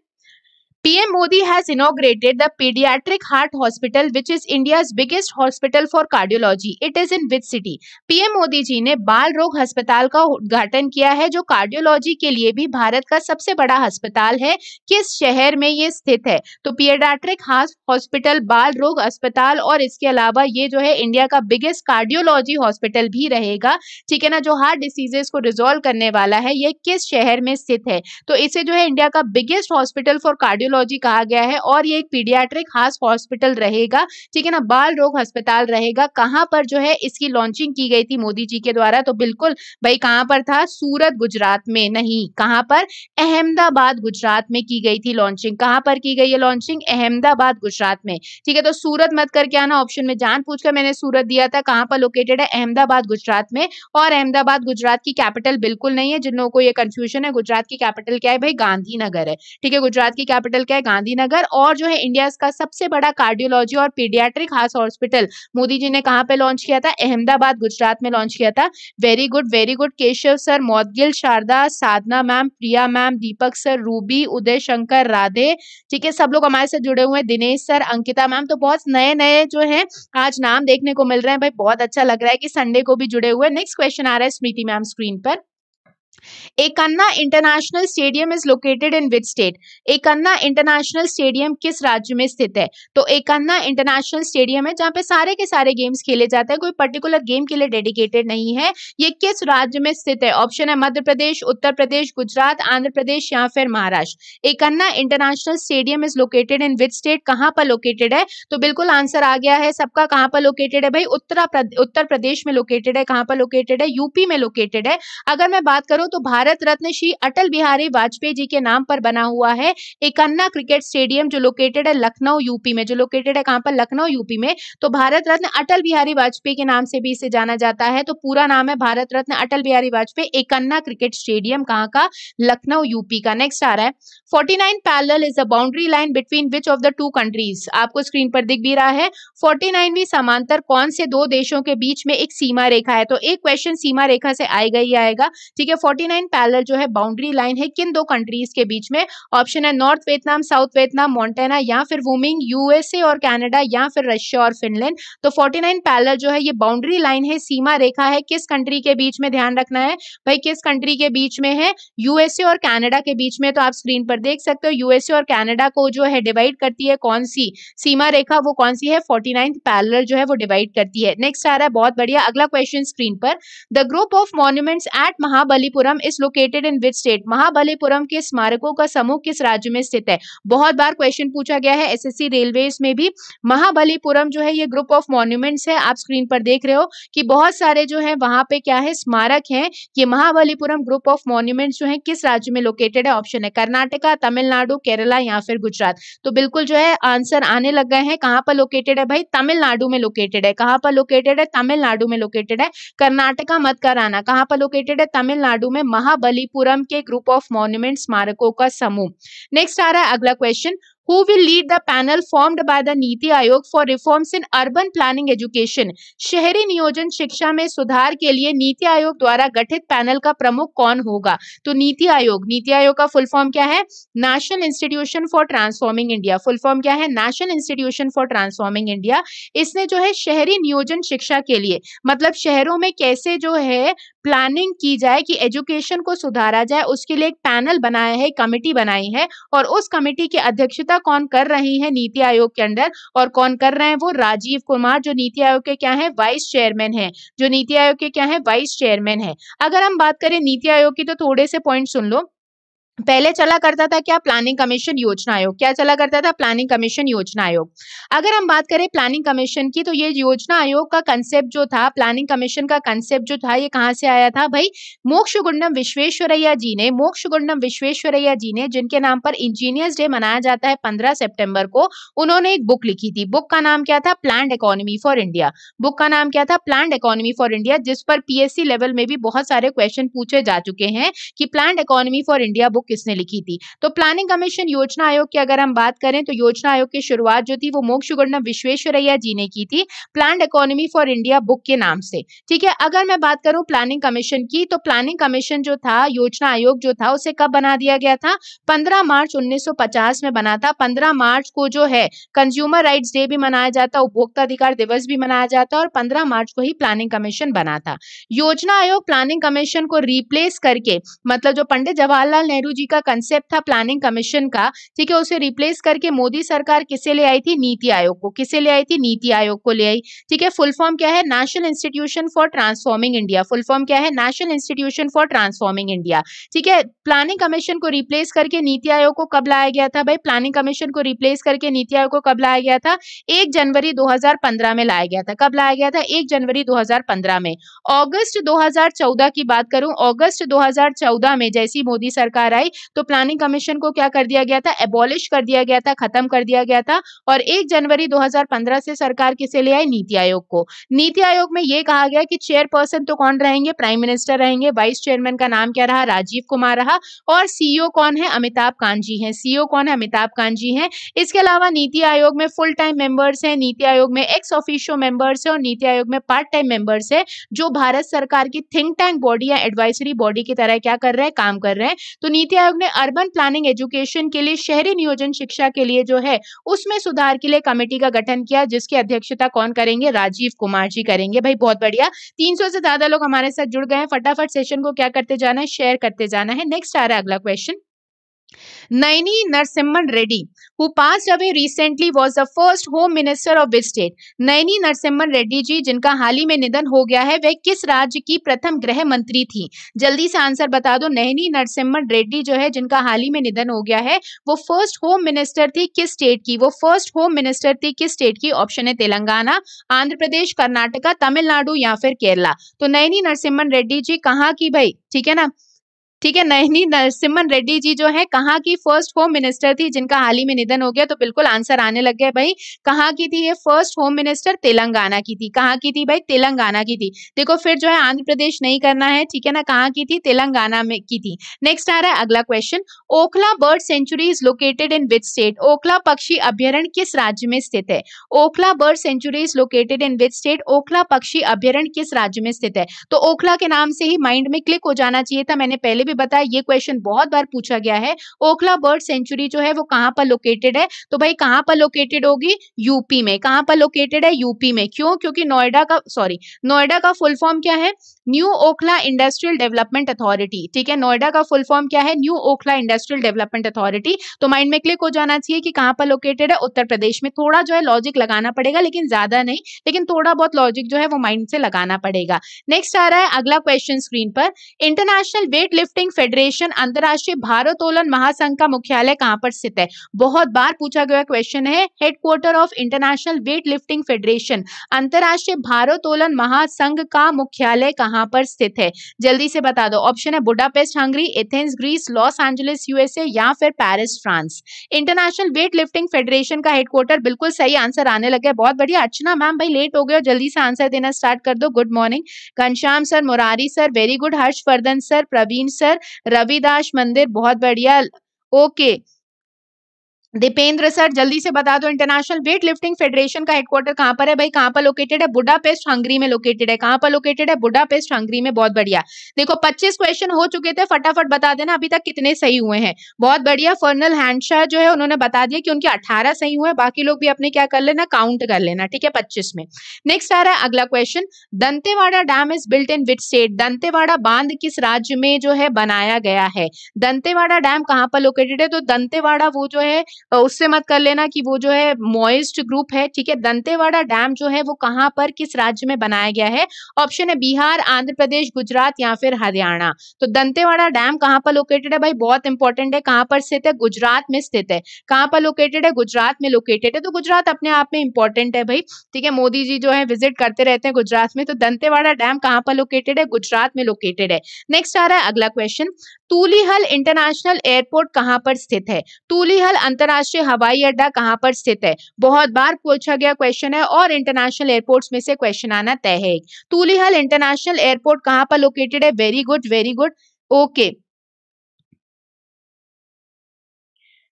PM Modi has inaugurated the Pediatric Heart Hospital, which is India's biggest hospital for cardiology. It is in which city? PM Modi ji ने बाल रोग अस्पताल का उद्घाटन किया है जो कार्डियोलॉजी के लिए भी भारत का सबसे बड़ा अस्पताल है किस शहर में ये स्थित है तो पीडियाट्रिक हॉस्पिटल बाल रोग अस्पताल और इसके अलावा ये जो है इंडिया का बिगेस्ट कार्डियोलॉजी हॉस्पिटल भी रहेगा ठीक है ना जो हार्ट डिसीजेस को रिजोल्व करने वाला है ये किस शहर में स्थित है तो इसे जो है इंडिया का biggest hospital for cardio cardiology कहा गया है और ये एक पीडियाट्रिक खास हॉस्पिटल रहेगा ठीक है ना बाल रोग अस्पताल रहेगा कहाँ पर जो है इसकी लॉन्चिंग की गई थी मोदी जी के द्वारा तो बिल्कुल भाई कहाँ पर था सूरत गुजरात में नहीं कहाँ पर अहमदाबाद गुजरात में की गई थी लॉन्चिंग कहाँ पर की गई है लॉन्चिंग अहमदाबाद गुजरात में ठीक है तो सूरत मत करके आना ऑप्शन में जान पूछ कर मैंने सूरत दिया था कहाँ पर लोकेटेड है अहमदाबाद गुजरात में और अहमदाबाद गुजरात की कैपिटल बिल्कुल नहीं है जिन लोगों को ये कंफ्यूजन है गुजरात की कैपिटल क्या है भाई गांधीनगर है ठीक है गुजरात की कैपिटल हॉस्पिटल हल्का है गांधीनगर और जो है इंडिया का सबसे बड़ा कार्डियोलॉजी और पीडियाट्रिक हाथ हॉस्पिटल मोदी जी ने कहा पे लॉन्च किया था अहमदाबाद गुजरात में लॉन्च किया था very good very good Keshav sir Moudgil Sharda Sadhana ma'am Priya ma'am Deepak sir Ruby Uday Shankar Radhe ठीक है सब लोग हमारे साथ जुड़े हुए दिनेश सर अंकिता मैम तो बहुत नए नए जो है आज नाम देखने को मिल रहे हैं भाई बहुत अच्छा लग रहा है कि संडे को भी जुड़े हुए नेक्स्ट क्वेश्चन आ रहा है स्मृति मैम स्क्रीन पर Ekana international stadium is located in which state Ekana international stadium किस राज्य में स्थित है तो एकन्ना इंटरनेशनल स्टेडियम है जहां पे सारे के सारे गेम्स खेले जाते हैं कोई पर्टिकुलर गेम के लिए डेडिकेटेड नहीं है ये किस राज्य में स्थित है ऑप्शन है मध्य प्रदेश उत्तर प्रदेश गुजरात आंध्र प्रदेश या फिर Maharashtra Ekana international stadium is located in which state कहाँ पर लोकेटेड है तो बिल्कुल आंसर आ गया है सबका कहाँ पर लोकेटेड है भाई उत्तर उत्तर प्रदेश में लोकेटेड है कहाँ पर लोकेटेड है यूपी में लोकेटेड है अगर मैं बात करूँ तो भारत रत्न श्री अटल बिहारी वाजपेयी जी के नाम पर बना हुआ है एक अन्ना क्रिकेट स्टेडियम जो लोकेटेड है लखनऊ यूपी में जो लोकेटेड है कहां पर लखनऊ यूपी में तो भारत रत्न अटल बिहारी वाजपेयी के नाम से भी इसे जाना जाता है तो पूरा नाम है भारत रत्न अटल बिहारी वाजपेयी इकन्ना क्रिकेट स्टेडियम कहाँ का लखनऊ यूपी का नेक्स्ट आ रहा है forty nine parallel is the boundary line between which of the two countries आपको स्क्रीन पर दिख भी रहा है फोर्टी नाइनवी समांतर कौन से दो देशों के बीच में एक सीमा रेखा है तो एक क्वेश्चन सीमा रेखा से आएगा ही आएगा ठीक है फोर्टी फोर्टी नाइन पैरल जो है बाउंड्री लाइन है किन दो कंट्रीज के बीच में ऑप्शन है north Vietnam south Vietnam Montana या फिर वुमिंग यूएसए और कैनेडा या फिर रशिया और फिनलैंड तो फोर्टी नाइन पैरल जो है ये बाउंड्री लाइन है सीमा रेखा है किस कंट्री के बीच में ध्यान रखना है भाई किस कंट्री के बीच में है यूएसए और कैनेडा के बीच में तो आप स्क्रीन पर देख सकते हो यूएसए और कैनेडा को जो है डिवाइड करती है कौन सी सीमा रेखा वो कौन सी है फोर्टी नाइन्थ पैरल जो है वो डिवाइड करती है नेक्स्ट आ रहा है बहुत बढ़िया अगला क्वेश्चन स्क्रीन पर the group of monuments at Mahabalipuram Mahabalipuram is located in which state Mahabalipuram के स्मारकों का समूह किस राज्य में स्थित है बहुत बार क्वेश्चन पूछा गया है एसएससी रेलवेज में भी महाबलीपुरम जो है ये ग्रुप ऑफ मॉन्यूमेंट्स है आप स्क्रीन पर देख रहे हो कि बहुत सारे जो है वहां पे क्या है स्मारक है ये महाबलीपुरम ग्रुप ऑफ मॉन्यूमेंट्स जो है किस राज्य में लोकेटेड है ऑप्शन है कर्नाटका तमिलनाडु केरला या फिर गुजरात तो बिल्कुल जो है आंसर आने लग गए हैं कहाँ पर लोकेटेड है भाई तमिलनाडु में लोकेटेड है कहाँ पर लोकेटेड है तमिलनाडु में लोकेटेड है कर्नाटका मत कराना कहाँ पर लोकेटेड है तमिलनाडु में है महाबलीपुरम के ग्रुप ऑफ मॉन्यूमेंट स्मारकों का समूह नेक्स्ट आ रहा है अगला question who will lead the panel formed by the नीति आयोग for reforms in urban planning education. शहरी नियोजन शिक्षा में सुधार के लिए नीति आयोग द्वारा गठित पैनल का प्रमुख कौन होगा तो नीति आयोग नीति आयोग का फुल फॉर्म क्या है national institution for transforming India full form क्या है national institution for transforming India इसने जो है शहरी नियोजन शिक्षा के लिए मतलब शहरों में कैसे जो है प्लानिंग की जाए कि एजुकेशन को सुधारा जाए उसके लिए एक पैनल बनाया है कमेटी बनाई है और उस कमेटी की अध्यक्षता कौन कर रहे हैं नीति आयोग के अंडर और कौन कर रहे हैं वो राजीव कुमार जो नीति आयोग के क्या है वाइस चेयरमैन है जो नीति आयोग के क्या है वाइस चेयरमैन है अगर हम बात करें नीति आयोग की तो थोड़े से पॉइंट सुन लो पहले चला करता था क्या प्लानिंग कमीशन योजना आयोग क्या चला करता था प्लानिंग कमीशन योजना आयोग अगर हम बात करें प्लानिंग कमीशन की तो ये योजना आयोग का कंसेप्ट जो था प्लानिंग कमीशन का कंसेप्ट जो था ये कहाँ से आया था भाई मोक्ष गुंडम विश्वेश्वरैया जी ने मोक्ष गुंडम विश्वेश्वरैया जी ने जिनके नाम पर इंजीनियर्स डे मनाया जाता है पंद्रह सेप्टेम्बर को उन्होंने एक बुक लिखी थी बुक का नाम क्या था plan economy for India book का नाम क्या था प्लान इकोनॉमी फॉर इंडिया जिस पर पीएससी लेवल में भी बहुत सारे क्वेश्चन पूछे जा चुके हैं कि plan economy for India book आयोग किसने लिखी थी तो प्लानिंग कमीशन योजना आयोग की अगर हम बात करें तो योजना आयोग की शुरुआत जो थी वो मोक्षगुण्ण विश्वेश्वरैया जी ने की थी plan economy for India book के नाम से ठीक है अगर मैं बात करूं प्लानिंग कमीशन की तो प्लानिंग कमीशन जो था योजना आयोग जो था उसे कब बना दिया गया था पंद्रह मार्च उन्नीस में बना था पंद्रह मार्च को जो है कंज्यूमर राइट डे भी मनाया जाता उपभोक्ता अधिकार दिवस भी मनाया जाता और पंद्रह मार्च को ही प्लानिंग कमीशन बना था योजना आयोग प्लानिंग कमीशन को रिप्लेस करके मतलब जो पंडित जवाहरलाल नेहरू जी का कंसेप्ट था प्लानिंग कमीशन का ठीक है उसे रिप्लेस करके मोदी सरकार किसे ले आई थी नीति आयोग को किसे ले आई थी नीति आयोग को ले आई ठीक है फुल फॉर्म क्या है national institution for transforming India full form क्या है national institution for transforming India ठीक है प्लानिंग कमीशन को रिप्लेस करके नीति आयोग को कब लाया गया था भाई प्लानिंग कमीशन को रिप्लेस करके नीति आयोग को कब लाया गया था एक जनवरी दो में लाया गया था कब लाया गया था एक जनवरी दो में ऑगस्ट दो की बात करूं अगस्त 2014 में जैसी मोदी सरकार आई कराई तो प्लानिंग कमीशन को क्या कर दिया गया था एबॉलिश कर दिया गया था खत्म कर दिया गया था और एक जनवरी 2015 से सरकार किसे ले आई नीति आयोग को नीति आयोग में यह कहा गया कि चेयरपर्सन तो कौन रहेंगे प्राइम मिनिस्टर रहेंगे वाइस चेयरमैन का नाम क्या रहा राजीव कुमार रहा और सीईओ e कौन है अमिताभ कांजी है सीईओ e कौन है अमिताभ कांजी है इसके अलावा नीति आयोग में फुल टाइम मेंबर्स हैं नीति आयोग में एक्स ऑफिशियो मेंबर्स है और नीति आयोग में पार्ट टाइम मेंबर्स है जो भारत सरकार की थिंक टैंक बॉडी या एडवाइजरी बॉडी की तरह क्या कर रहे हैं काम कर रहे हैं तो नीति नीति आयोग ने अर्बन प्लानिंग एजुकेशन के लिए शहरी नियोजन शिक्षा के लिए जो है उसमें सुधार के लिए कमेटी का गठन किया जिसकी अध्यक्षता कौन करेंगे राजीव कुमार जी करेंगे भाई बहुत बढ़िया 300 से ज्यादा लोग हमारे साथ जुड़ गए हैं फटाफट सेशन को क्या करते जाना है शेयर करते जाना है नेक्स्ट आ रहा है अगला question Naini Narsimhan Reddy, who passed away recently, was the first Home Minister of which state? Naini Narsimhan Reddy ji जिनका हाल ही में निधन हो गया है वह किस राज्य की प्रथम गृह मंत्री थी जल्दी से आंसर बता दो नैनी नरसिम्हन रेड्डी जो है जिनका हाल ही में निधन हो गया है वो फर्स्ट होम मिनिस्टर थी किस स्टेट की वो फर्स्ट होम मिनिस्टर थी किस स्टेट की ऑप्शन है तेलंगाना आंध्र प्रदेश कर्नाटका तमिलनाडु या फिर केरला तो नैनी नरसिम्हन रेड्डी जी कहाँ की भाई ठीक है ना ठीक है नहनी नरसिम्हन रेड्डी जी जो है कहाँ की फर्स्ट होम मिनिस्टर थी जिनका हाल ही में निधन हो गया तो बिल्कुल आंसर आने लग गया भाई कहाँ की थी ये फर्स्ट होम मिनिस्टर तेलंगाना की थी कहाँ की थी भाई तेलंगाना की थी देखो फिर जो है आंध्र प्रदेश नहीं करना है ठीक है ना कहाँ की थी तेलंगाना में की थी नेक्स्ट आ रहा है अगला question Okhla bird sanctuary is located in which state Okhla पक्षी अभ्यारण किस राज्य में स्थित है Okhla bird sanctuary is located in which state Okhla पक्षी अभ्यारण किस राज्य में स्थित है तो ओखला के नाम से ही माइंड में क्लिक हो जाना चाहिए था मैंने पहले भी भी बताया ये क्वेश्चन बहुत बार पूछा गया है ओखला बर्ड सेंचुरी जो है वो कहाँ पर लोकेटेड है तो भाई कहाँ पर लोकेटेड होगी यूपी में कहाँ पर लोकेटेड है यूपी में क्यों क्योंकि नोएडा का सॉरी नोएडा का फुल फॉर्म क्या है new Okhla industrial development authority ठीक है नोएडा का फुल फॉर्म क्या है new Okhla industrial development authority तो माइंड में क्लिक हो जाना चाहिए कि कहाँ पर लोकेटेड है उत्तर प्रदेश में थोड़ा जो है लॉजिक लगाना पड़ेगा लेकिन ज्यादा नहीं लेकिन थोड़ा बहुत लॉजिक जो है वो माइंड से लगाना पड़ेगा नेक्स्ट आ रहा है अगला क्वेश्चन स्क्रीन पर international wait lifting boxing federation अंतरराष्ट्रीय भारोत्तोलन महासंघ का मुख्यालय कहाँ पर स्थित है बहुत बार पूछा गया क्वेश्चन है headquarter of international weight lifting federation अंतर्राष्ट्रीय भारोत्तोलन महासंघ का मुख्यालय कहाँ पर स्थित है जल्दी से बता दो ऑप्शन है Budapest Hungary Athens Greece Los Angeles USA या फिर Paris France international weight lifting federation का हेडक्वार्टर बिल्कुल सही आंसर आने लगे बहुत बढ़िया अर्चना मैम भाई लेट हो गए जल्दी से आंसर देना स्टार्ट कर दो good morning Ghanshyam sir Murari sir very good Harshvardhan sir Praveen sir मंदिर रविदास मंदिर बहुत बढ़िया ओके दीपेंद्र सर जल्दी से बता दो इंटरनेशनल वेट लिफ्टिंग फेडरेशन का हेडक्वार्टर कहाँ पर है भाई कहाँ पर लोकेटेड है बुडापेस्ट हंगरी में लोकेटेड है कहाँ पर लोकेटेड है बुडापेस्ट हंगरी में बहुत बढ़िया देखो 25 क्वेश्चन हो चुके थे फटाफट बता देना अभी तक कितने सही हुए हैं बहुत बढ़िया फर्नल हैंडशाह जो है उन्होंने बता दिया कि उनके अठारह सही हुए बाकी लोग भी अपने क्या कर लेना काउंट कर लेना ठीक है पच्चीस में नेक्स्ट आ रहा है अगला question Dantewada dam is built in which state Dantewada बांध किस राज्य में जो है बनाया गया है दंतेवाड़ा डैम कहाँ पर लोकेटेड है तो दंतेवाड़ा वो जो है उससे मत कर लेना कि वो जो है मोइस्ट ग्रुप है ठीक है दंतेवाड़ा डैम जो है वो कहाँ पर किस राज्य में बनाया गया है ऑप्शन है बिहार आंध्र प्रदेश गुजरात या फिर हरियाणा तो दंतेवाड़ा डैम कहाँ पर लोकेटेड है भाई बहुत इंपॉर्टेंट है कहाँ पर स्थित है गुजरात में स्थित है कहाँ पर लोकेटेड है गुजरात में लोकेटेड है तो गुजरात अपने आप में इंपॉर्टेंट है भाई ठीक है मोदी जी जो है विजिट करते रहते हैं गुजरात में तो दंतेवाड़ा डैम कहाँ पर लोकेटेड है गुजरात में लोकेटेड है नेक्स्ट आ रहा है अगला क्वेश्चन तूलीहल इंटरनेशनल एयरपोर्ट कहाँ पर स्थित है तूलीहल अंतर्राष्ट्रीय हवाई अड्डा कहाँ पर स्थित है बहुत बार पूछा गया क्वेश्चन है और इंटरनेशनल एयरपोर्ट्स में से क्वेश्चन आना तय है तूलीहल इंटरनेशनल एयरपोर्ट कहाँ पर लोकेटेड है very good very good okay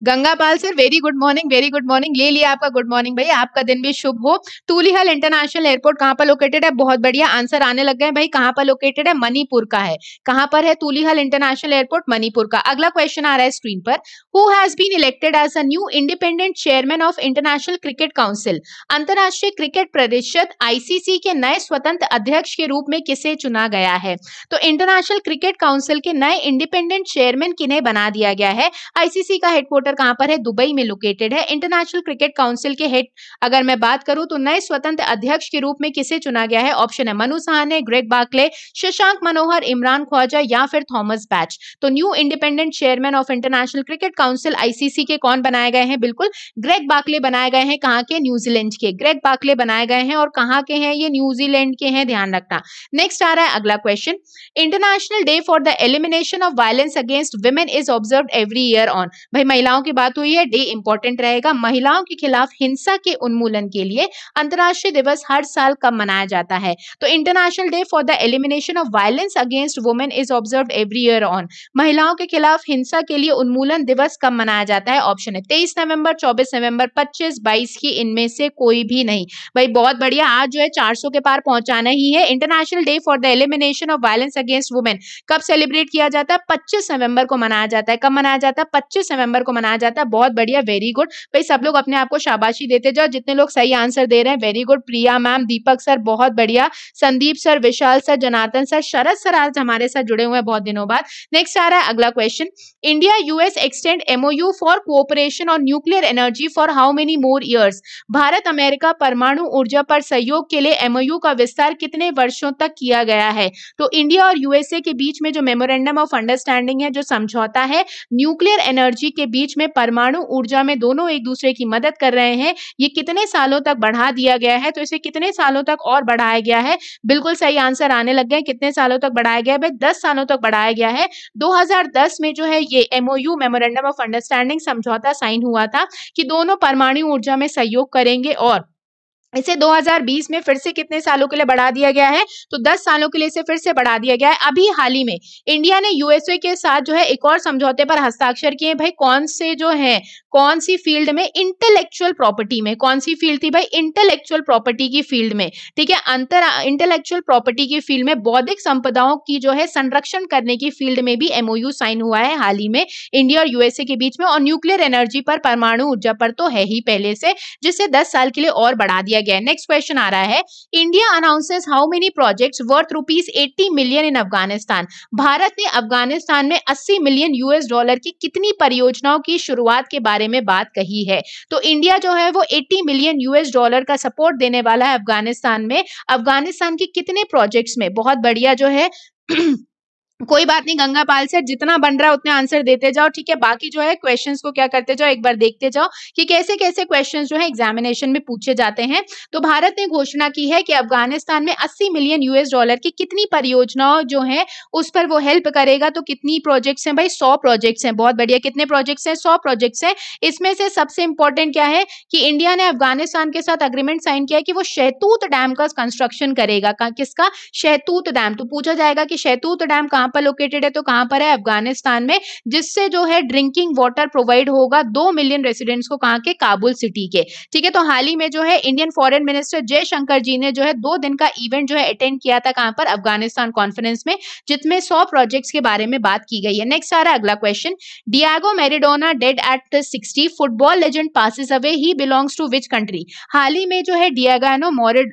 Ganga Pal sir very good morning very good morning ले लिया आपका गुड मॉर्निंग भाई आपका दिन भी शुभ हो तूलिहल इंटरनेशनल एयरपोर्ट कहाँ पर लोकेटेड है बहुत बढ़िया आंसर आने लग गए भाई कहाँ पर लोकेटेड है मणिपुर का है कहाँ पर है तूलिहल इंटरनेशनल एयरपोर्ट मणिपुर का अगला क्वेश्चन आ रहा है स्क्रीन पर who has been elected as a new independent chairman of international cricket council अंतर्राष्ट्रीय क्रिकेट परिषद आईसीसी के नए स्वतंत्र अध्यक्ष के रूप में किसे चुना गया है तो इंटरनेशनल क्रिकेट काउंसिल के नए इंडिपेंडेंट चेयरमैन किन्हें बना दिया गया है आईसीसी का हेडक्वार्टर हेडक्वार्टर कहां पर है दुबई में लोकेटेड है इंटरनेशनल क्रिकेट काउंसिल के हेड अगर मैं बात करूं तो नए स्वतंत्र अध्यक्ष के रूप में किसे चुना गया है ऑप्शन है मनु सहाने ग्रेग बाकले शशांक मनोहर इमरान ख्वाजा या फिर थॉमस बैच तो new independent chairman of international cricket council ICC के कौन बनाए गए हैं बिल्कुल ग्रेग बाकले बनाए गए हैं कहाँ के न्यूजीलैंड के ग्रेग बाकले बनाए गए हैं और कहाँ के हैं ये न्यूजीलैंड के हैं ध्यान रखना नेक्स्ट आ रहा है अगला question international day for the elimination of violence against women is observe every year on भाई महिलाओं महिलाओं की बात हुई है डे इम्पोर्टेंट रहेगा महिलाओं के खिलाफ हिंसा के उन्मूलन के लिए अंतर्राष्ट्रीय दिवस हर साल कब मनाया जाता है तो international day for the elimination of violence against women is observe every year on महिलाओं के खिलाफ हिंसा के लिए उन्मूलन दिवस कब मनाया जाता है ऑप्शन है तेईस नवंबर चौबीस नवंबर पच्चीस बाईस की इनमें से कोई भी नहीं भाई बहुत बढ़िया आज जो है चार के पार पहुंचाना ही है international day for the elimination of violence against women कब सेलिब्रेट किया जाता है पच्चीस नवंबर को मनाया जाता है कब मनाया जाता है पच्चीस नवंबर को मनाया बनाया जाता है बहुत बढ़िया वेरी गुड भाई सब लोग अपने आप को शाबाशी देते जाओ जितने लोग सही आंसर दे रहे हैं very good Priya ma'am Deepak sir बहुत बढ़िया Sandeep sir Vishal sir Janardan sir Sharad sir आज हमारे साथ जुड़े हुए हैं बहुत दिनों बाद नेक्स्ट आ रहा है अगला question India US extend MoU for cooperation on nuclear energy for how many more years Bharat अमेरिका परमाणु ऊर्जा पर सहयोग के लिए एमओयू का विस्तार कितने वर्षों तक किया गया है तो इंडिया और यूएसए के बीच में जो मेमोरेंडम ऑफ अंडरस्टैंडिंग है जो समझौता है न्यूक्लियर एनर्जी के बीच में परमाणु ऊर्जा में दोनों एक दूसरे की मदद कर रहे हैं ये कितने सालों तक बढ़ा दिया गया है तो इसे कितने सालों तक और बढ़ाया गया है बिल्कुल सही आंसर आने लग गए कितने सालों तक बढ़ाया गया है भाई दस सालों तक बढ़ाया गया है दो में जो है ये एमओयू मेमोरेंडम ऑफ अंडरस्टैंडिंग समझौता साइन हुआ था कि दोनों परमाणु ऊर्जा में सहयोग करेंगे और इसे 2020 में फिर से कितने सालों के लिए बढ़ा दिया गया है तो 10 सालों के लिए इसे फिर से बढ़ा दिया गया है अभी हाल ही में इंडिया ने यूएसए के साथ जो है एक और समझौते पर हस्ताक्षर किए भाई कौन से जो है कौन सी फील्ड में इंटेलेक्चुअल प्रॉपर्टी में कौन सी फील्ड थी भाई इंटेलेक्चुअल प्रॉपर्टी की फील्ड में ठीक है अंतर इंटेलेक्चुअल प्रॉपर्टी की फील्ड में बौद्धिक संपदाओं की जो है संरक्षण करने की फील्ड में भी एमओयू साइन हुआ है हाल ही में इंडिया और यूएसए के बीच में और न्यूक्लियर एनर्जी पर परमाणु ऊर्जा पर तो है ही पहले से जिसे दस साल के लिए और बढ़ा दिया गया है नेक्स्ट क्वेश्चन आ रहा है India announces how many projects worth rupees eighty million in Afghanistan Bharat ने अफगानिस्तान में अस्सी मिलियन यूएस डॉलर की कितनी परियोजनाओं की शुरुआत के बारे में बात कही है तो इंडिया जो है वो एट्टी मिलियन यूएस डॉलर का सपोर्ट देने वाला है अफगानिस्तान में अफगानिस्तान के कितने प्रोजेक्ट्स में बहुत बढ़िया जो है (clears throat) कोई बात नहीं गंगा पाल सर जितना बन रहा है उतने आंसर देते जाओ ठीक है बाकी जो है क्वेश्चंस को क्या करते जाओ एक बार देखते जाओ कि कैसे कैसे क्वेश्चंस जो है एग्जामिनेशन में पूछे जाते हैं तो भारत ने घोषणा की है कि अफगानिस्तान में 80 मिलियन यूएस डॉलर की कितनी परियोजनाओं जो है उस पर वो हेल्प करेगा तो कितनी प्रोजेक्ट्स हैं भाई सौ प्रोजेक्ट्स हैं बहुत बढ़िया कितने प्रोजेक्ट्स हैं सौ प्रोजेक्ट्स हैं इसमें से सबसे इंपॉर्टेंट क्या है कि इंडिया ने अफगानिस्तान के साथ अग्रीमेंट साइन किया है कि वो शहतूत डैम का कंस्ट्रक्शन करेगा किसका शहतूत डैम तो पूछा जाएगा कि शहतूत डैम कहाँ कहाँ पर लोकेटेड है तो कहाँ पर है अफगानिस्तान में जिससे जो है ड्रिंकिंग वाटर प्रोवाइड होगा दो मिलियन रेसिडेंट्स को कहाँ के काबुल सिटी के ठीक है तो हाल ही में जो है Indian foreign minister Jaishankar ji ने जो है दो दिन का इवेंट जो है अटेंड किया था कहाँ पर अफगानिस्तान कॉन्फ्रेंस में जितने सौ प्रोजेक्ट्स के बारे में बात की गई है नेक्स्ट आ रहा है अगला question Diego Maradona dead at sixty football legend passes away he belongs to which country हाल ही में जो है डियागानो मोरिड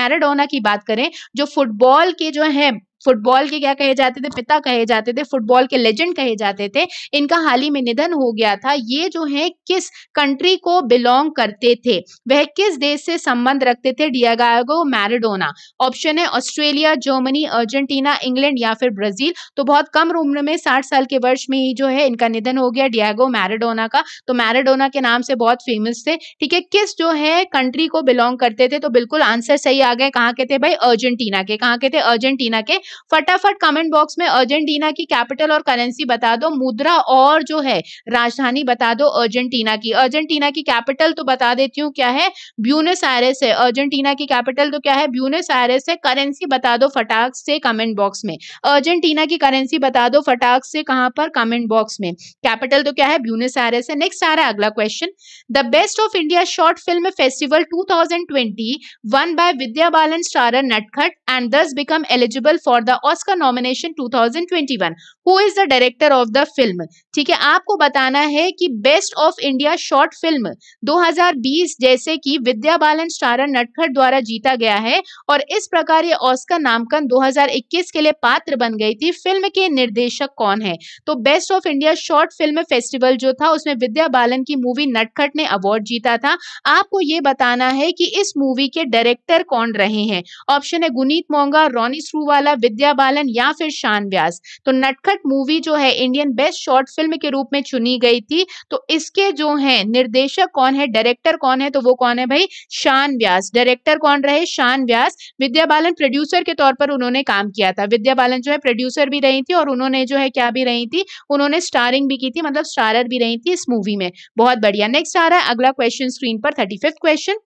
मैराडोना की बात करें जो फुटबॉल के जो है फुटबॉल के क्या कहे जाते थे पिता कहे जाते थे फुटबॉल के लेजेंड कहे जाते थे इनका हाल ही में निधन हो गया था ये जो है किस कंट्री को बिलोंग करते थे वह किस देश से संबंध रखते थे डियागागो मैराडोना ऑप्शन है ऑस्ट्रेलिया जर्मनी अर्जेंटीना इंग्लैंड या फिर ब्राजील तो बहुत कम उम्र में साठ साल के वर्ष में ही जो है इनका निधन हो गया डियागो मैराडोना का तो मैराडोना के नाम से बहुत फेमस थे ठीक है किस जो है कंट्री को बिलोंग करते थे तो बिल्कुल आंसर सही आ गए कहाँ के थे भाई अर्जेंटीना के कहाँ के थे अर्जेंटीना के फटाफट कमेंट बॉक्स में अर्जेंटीना की कैपिटल और करेंसी बता दो मुद्रा और जो है राजधानी बता दो अर्जेंटीना की अर्जेंटीना की कैपिटल तो बता देती हूँ क्या है ब्यूनस आयरस है अर्जेंटीना की कैपिटल तो क्या है ब्यूनस आयरस है करेंसी बता दो फटाक से कमेंट बॉक्स में अर्जेंटीना की करेंसी बता दो फटाक से कहां पर कमेंट बॉक्स में कैपिटल तो क्या है ब्यूनस आयरस है नेक्स्ट आ रहा है अगला question the best of India short film festival two thousand twenty one by Vidya Balan starrer Natkhat and does become eligible for the Oscar nomination 2021 who is the director of the film ठीक है आपको बताना है कि best of India short film 2020 जैसे कि विद्या Balan starrer नटखट द्वारा जीता गया है और इस प्रकार ये ऑस्कर नामकन 2021 के लिए पात्र बन गई थी फिल्म के निर्देशक कौन है तो best of India short film festival जो था उसमें विद्या बालन की मूवी नटखट ने अवार्ड जीता था आपको ये बताना है कि इस मूवी के डायरेक्टर कौन रहे हैं ऑप्शन है गुनीत मोंगा रोनी स्रूवाला विद्या बालन या फिर शान व्यास तो नटखट मूवी जो है इंडियन बेस्ट शॉर्ट फिल्म के रूप में चुनी गई थी तो इसके जो है निर्देशक कौन है डायरेक्टर कौन है तो वो कौन है भाई शान व्यास डायरेक्टर कौन रहे शान व्यास विद्या बालन प्रोड्यूसर के तौर पर उन्होंने काम किया था विद्या बालन जो है प्रोड्यूसर भी रही थी और उन्होंने जो है क्या भी रही थी उन्होंने स्टारिंग भी की थी मतलब स्टारर भी रही थी इस मूवी में बहुत बढ़िया नेक्स्ट आ रहा है अगला क्वेश्चन स्क्रीन पर thirty question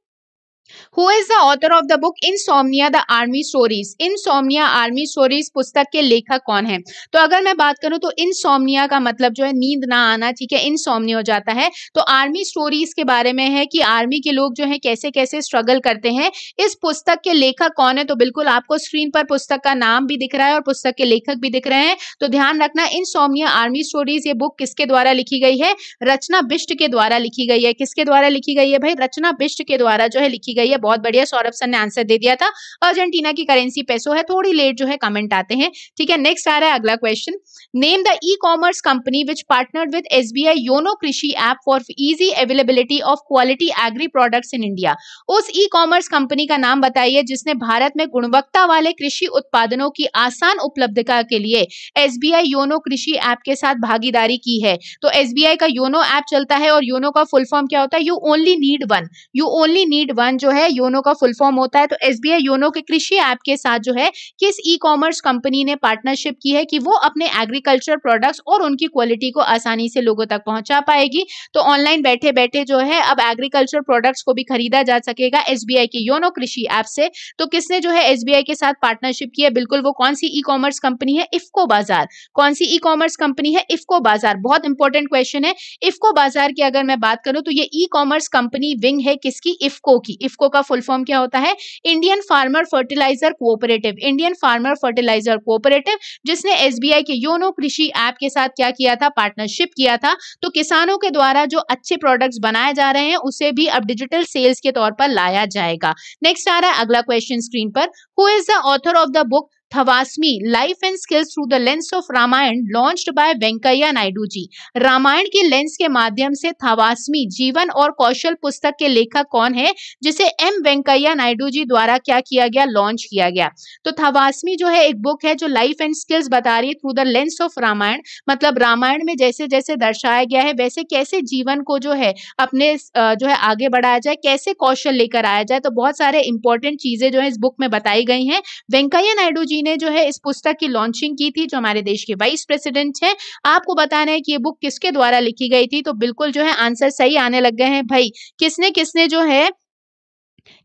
who is the author of the book insomnia the army stories insomnia army stories पुस्तक के लेखक कौन है तो अगर मैं बात करूं तो इन सोमनिया का मतलब जो है नींद ना आना ठीक है इनसोमनिया हो जाता है तो आर्मी स्टोरीज के बारे में है कि आर्मी के लोग जो है कैसे कैसे स्ट्रगल करते हैं इस पुस्तक के लेखक कौन है तो बिल्कुल आपको स्क्रीन पर पुस्तक का नाम भी दिख रहा है और पुस्तक के लेखक भी दिख रहे हैं तो ध्यान रखना इन सोमनिया आर्मी स्टोरीज ये बुक किसके द्वारा लिखी गई है रचना बिष्ट के द्वारा लिखी गई है किसके द्वारा लिखी गई है भाई रचना बिष्ट के द्वारा जो है लिखी गई है बहुत बढ़िया सौरभ सर ने आंसर दे दिया था अर्जेंटीना की करेंसी पैसो है थोड़ी लेट जो है कमेंट आते हैं ठीक है नेक्स्ट आ रहा है अगला question name the e commerce company which partner with S B I YONO कृषि app for easy availability of quality agri product in India उस ई कॉमर्स कंपनी का नाम बताइए जिसने भारत में गुणवत्ता वाले कृषि उत्पादनों की आसान उपलब्धता के लिए एस योनो कृषि ऐप के साथ भागीदारी की है तो एस का योनो ऐप चलता है और योनो का फुल फॉर्म क्या होता है you only need one you only need one जो जो है योनो का फुल फॉर्म होता है तो एस योनो के कृषि ऐप के साथ जो है किस ई कॉमर्स कंपनी ने पार्टनरशिप की है कि वो अपने एग्रीकल्चर प्रोडक्ट्स और उनकी क्वालिटी को आसानी से लोगों तक पहुंचा पाएगी तो ऑनलाइन बैठे बैठे जो है अब एग्रीकल्चर प्रोडक्ट्स को भी खरीदा जा सकेगा एस के योनो कृषि ऐप से तो किसने जो है एस के साथ पार्टनरशिप की है बिल्कुल वो कौन सी ई कॉमर्स कंपनी है इफको बाजार कौन सी ई कॉमर्स कंपनी है इफको बाजार बहुत इंपॉर्टेंट क्वेश्चन है इफको बाजार की अगर मैं बात करूं तो ये ई कॉमर्स कंपनी विंग है किसकी इफको की इफको का फुल फॉर्म क्या होता है Indian farmer fertiliser cooperative Indian farmer fertiliser cooperative जिसने एसबीआई के योनो कृषि ऐप के साथ क्या किया था पार्टनरशिप किया था तो किसानों के द्वारा जो अच्छे प्रोडक्ट्स बनाए जा रहे हैं उसे भी अब डिजिटल सेल्स के तौर पर लाया जाएगा नेक्स्ट आ रहा है अगला क्वेश्चन स्क्रीन पर who is the author of the book थवासमी life and skills through the lens of Ramayana launched by Venkaiah Naidu ji Ramayana के लेंस के माध्यम से थवासमी जीवन और कौशल पुस्तक के लेखक कौन है जिसे एम वेंकैया नायडू जी द्वारा क्या किया गया लॉन्च किया गया तो थवासमी जो है एक बुक है जो लाइफ एंड स्किल्स बता रही है through the lens of Ramayana मतलब रामायण में जैसे जैसे दर्शाया गया है वैसे कैसे जीवन को जो है अपने जो है आगे बढ़ाया जाए कैसे कौशल लेकर आया जाए तो बहुत सारे इंपॉर्टेंट चीजें जो है इस बुक में बताई गई है वेंकैया नायडू जी जी ने जो है इस पुस्तक की लॉन्चिंग की थी जो हमारे देश के वाइस प्रेसिडेंट हैं आपको बताना है कि ये बुक किसके द्वारा लिखी गई थी तो बिल्कुल जो है आंसर सही आने लग गए हैं भाई किसने किसने जो है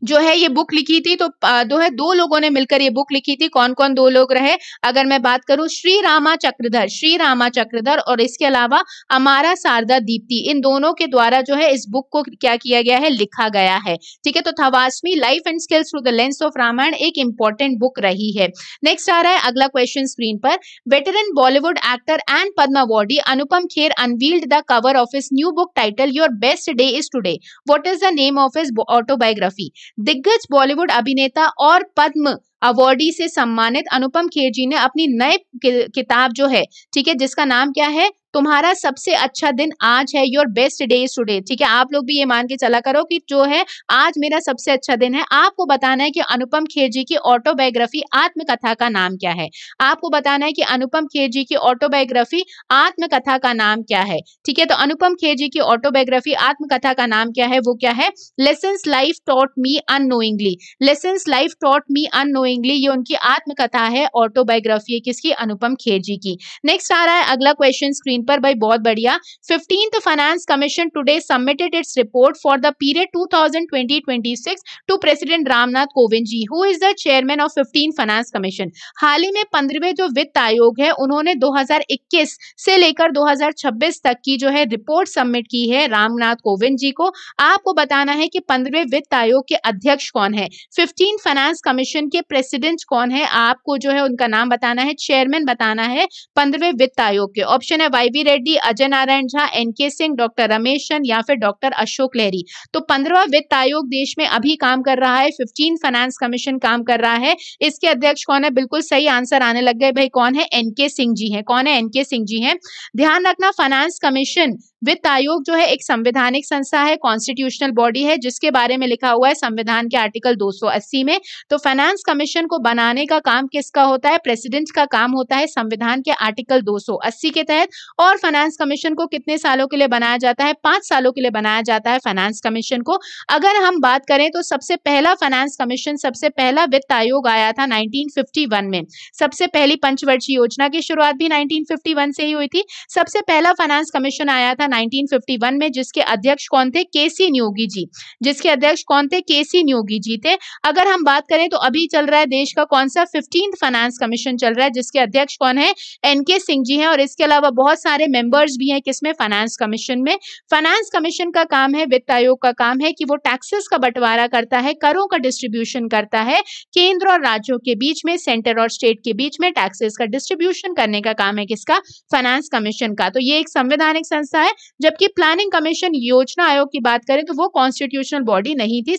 जो है ये बुक लिखी थी तो दो है दो लोगों ने मिलकर ये बुक लिखी थी कौन कौन दो लोग रहे अगर मैं बात करूं श्री रामा चक्रधर श्री रामा चक्रधर और इसके अलावा अमारा शारदा दीप्ति इन दोनों के द्वारा जो है इस बुक को क्या किया गया है लिखा गया है ठीक है तो थवासमी life and skills through the lens of Ramayana एक इंपॉर्टेंट बुक रही है नेक्स्ट आ रहा है अगला क्वेश्चन स्क्रीन पर veteran Bollywood actor and Padma awardee Anupam Kher unveiled the cover of his new book title your best day is today what is the name of his autobiography दिग्गज Bollywood अभिनेता और पद्म अवार्डी से सम्मानित अनुपम खेर जी ने अपनी नए किताब जो है ठीक है जिसका नाम क्या है तुम्हारा सबसे अच्छा दिन आज है योर बेस्ट डे इज ठीक है आप लोग भी ये मान के चला करो कि जो है आज मेरा सबसे अच्छा दिन है आपको बताना है कि अनुपम खेर जी की ऑटोबायोग्राफी आत्मकथा का नाम क्या है आपको बताना है कि अनुपम खेर जी की ऑटोबायोग्राफी आत्मकथा का नाम क्या है ठीक है तो अनुपम खेर जी की ऑटोबायोग्राफी आत्मकथा का नाम क्या है वो क्या है lesson life taught me unknowingly lesson life taught me unknowingly ये उनकी आत्मकथा है ऑटोबायोग्राफी किसकी अनुपम खेर जी की नेक्स्ट आ रहा है अगला क्वेश्चन स्क्रीन लिंक पर भाई बहुत बढ़िया fifteen finance commission today submitted its report for the period two thousand twenty twenty six to president Ramnath Kovind ji who is the chairman of fifteen finance commission हाल ही में पंद्रहवें जो वित्त आयोग है उन्होंने दो हजार इक्कीस से लेकर दो हजार छब्बीस तक की जो है रिपोर्ट सबमिट की है रामनाथ कोविंद जी को आपको बताना है कि पंद्रहवें वित्त आयोग के अध्यक्ष कौन है फिफ्टीन फाइनेंस कमीशन के प्रेसिडेंट कौन है आपको जो है उनका नाम बताना है चेयरमैन बताना है पंद्रहवें वित्त आयोग के ऑप्शन है Y B Reddy Ajay Narayan Jha N K Singh doctor Ramesh चंद या फिर डॉक्टर अशोक लहरी तो पंद्रवा वित्त आयोग देश में अभी काम कर रहा है फिफ्टीन फाइनेंस कमीशन काम कर रहा है इसके अध्यक्ष कौन है बिल्कुल सही आंसर आने लग गए भाई कौन है एन के सिंह जी है कौन है एन के सिंह जी है ध्यान रखना फाइनेंस कमीशन वित्त आयोग जो है एक संवैधानिक संस्था है कॉन्स्टिट्यूशनल बॉडी है जिसके बारे में लिखा हुआ है संविधान के आर्टिकल 280 में तो फाइनेंस कमीशन को बनाने का काम किसका होता है प्रेसिडेंट का काम होता है संविधान के आर्टिकल 280 के तहत और फाइनेंस कमीशन को कितने सालों के लिए बनाया जाता है पांच सालों के लिए बनाया जाता है फाइनेंस कमीशन को अगर हम बात करें तो सबसे पहला फाइनेंस कमीशन सबसे पहला वित्त आयोग आया था 1951 में सबसे पहली पंचवर्षीय योजना की शुरुआत भी 1951 से ही हुई थी सबसे पहला फाइनेंस कमीशन आया था 1951 में जिसके अध्यक्ष कौन थे के सी न्योगी जी जिसके अध्यक्ष कौन थे के सी न्योगी जी थे अगर हम बात करें तो अभी चल रहा है देश का कौन सा फिफ्टींथ फाइनेंस कमीशन चल रहा है जिसके अध्यक्ष कौन है एनके सिंह जी है और इसके अलावा बहुत सारे सारे मेंबर्स भी हैं किसमें फाइनेंस कमीशन में फाइनेंस कमीशन का काम है वित्त आयोग का काम है कि वो टैक्सेस का बंटवारा करता है करों का डिस्ट्रीब्यूशन करता है केंद्र और राज्यों के बीच में सेंटर और स्टेट के बीच में टैक्सेस का डिस्ट्रीब्यूशन करने का काम है किसका फाइनेंस कमीशन का तो ये एक संवैधानिक संस्था है जबकि प्लानिंग कमीशन योजना आयोग की बात करें तो वो कॉन्स्टिट्यूशनल बॉडी नहीं थी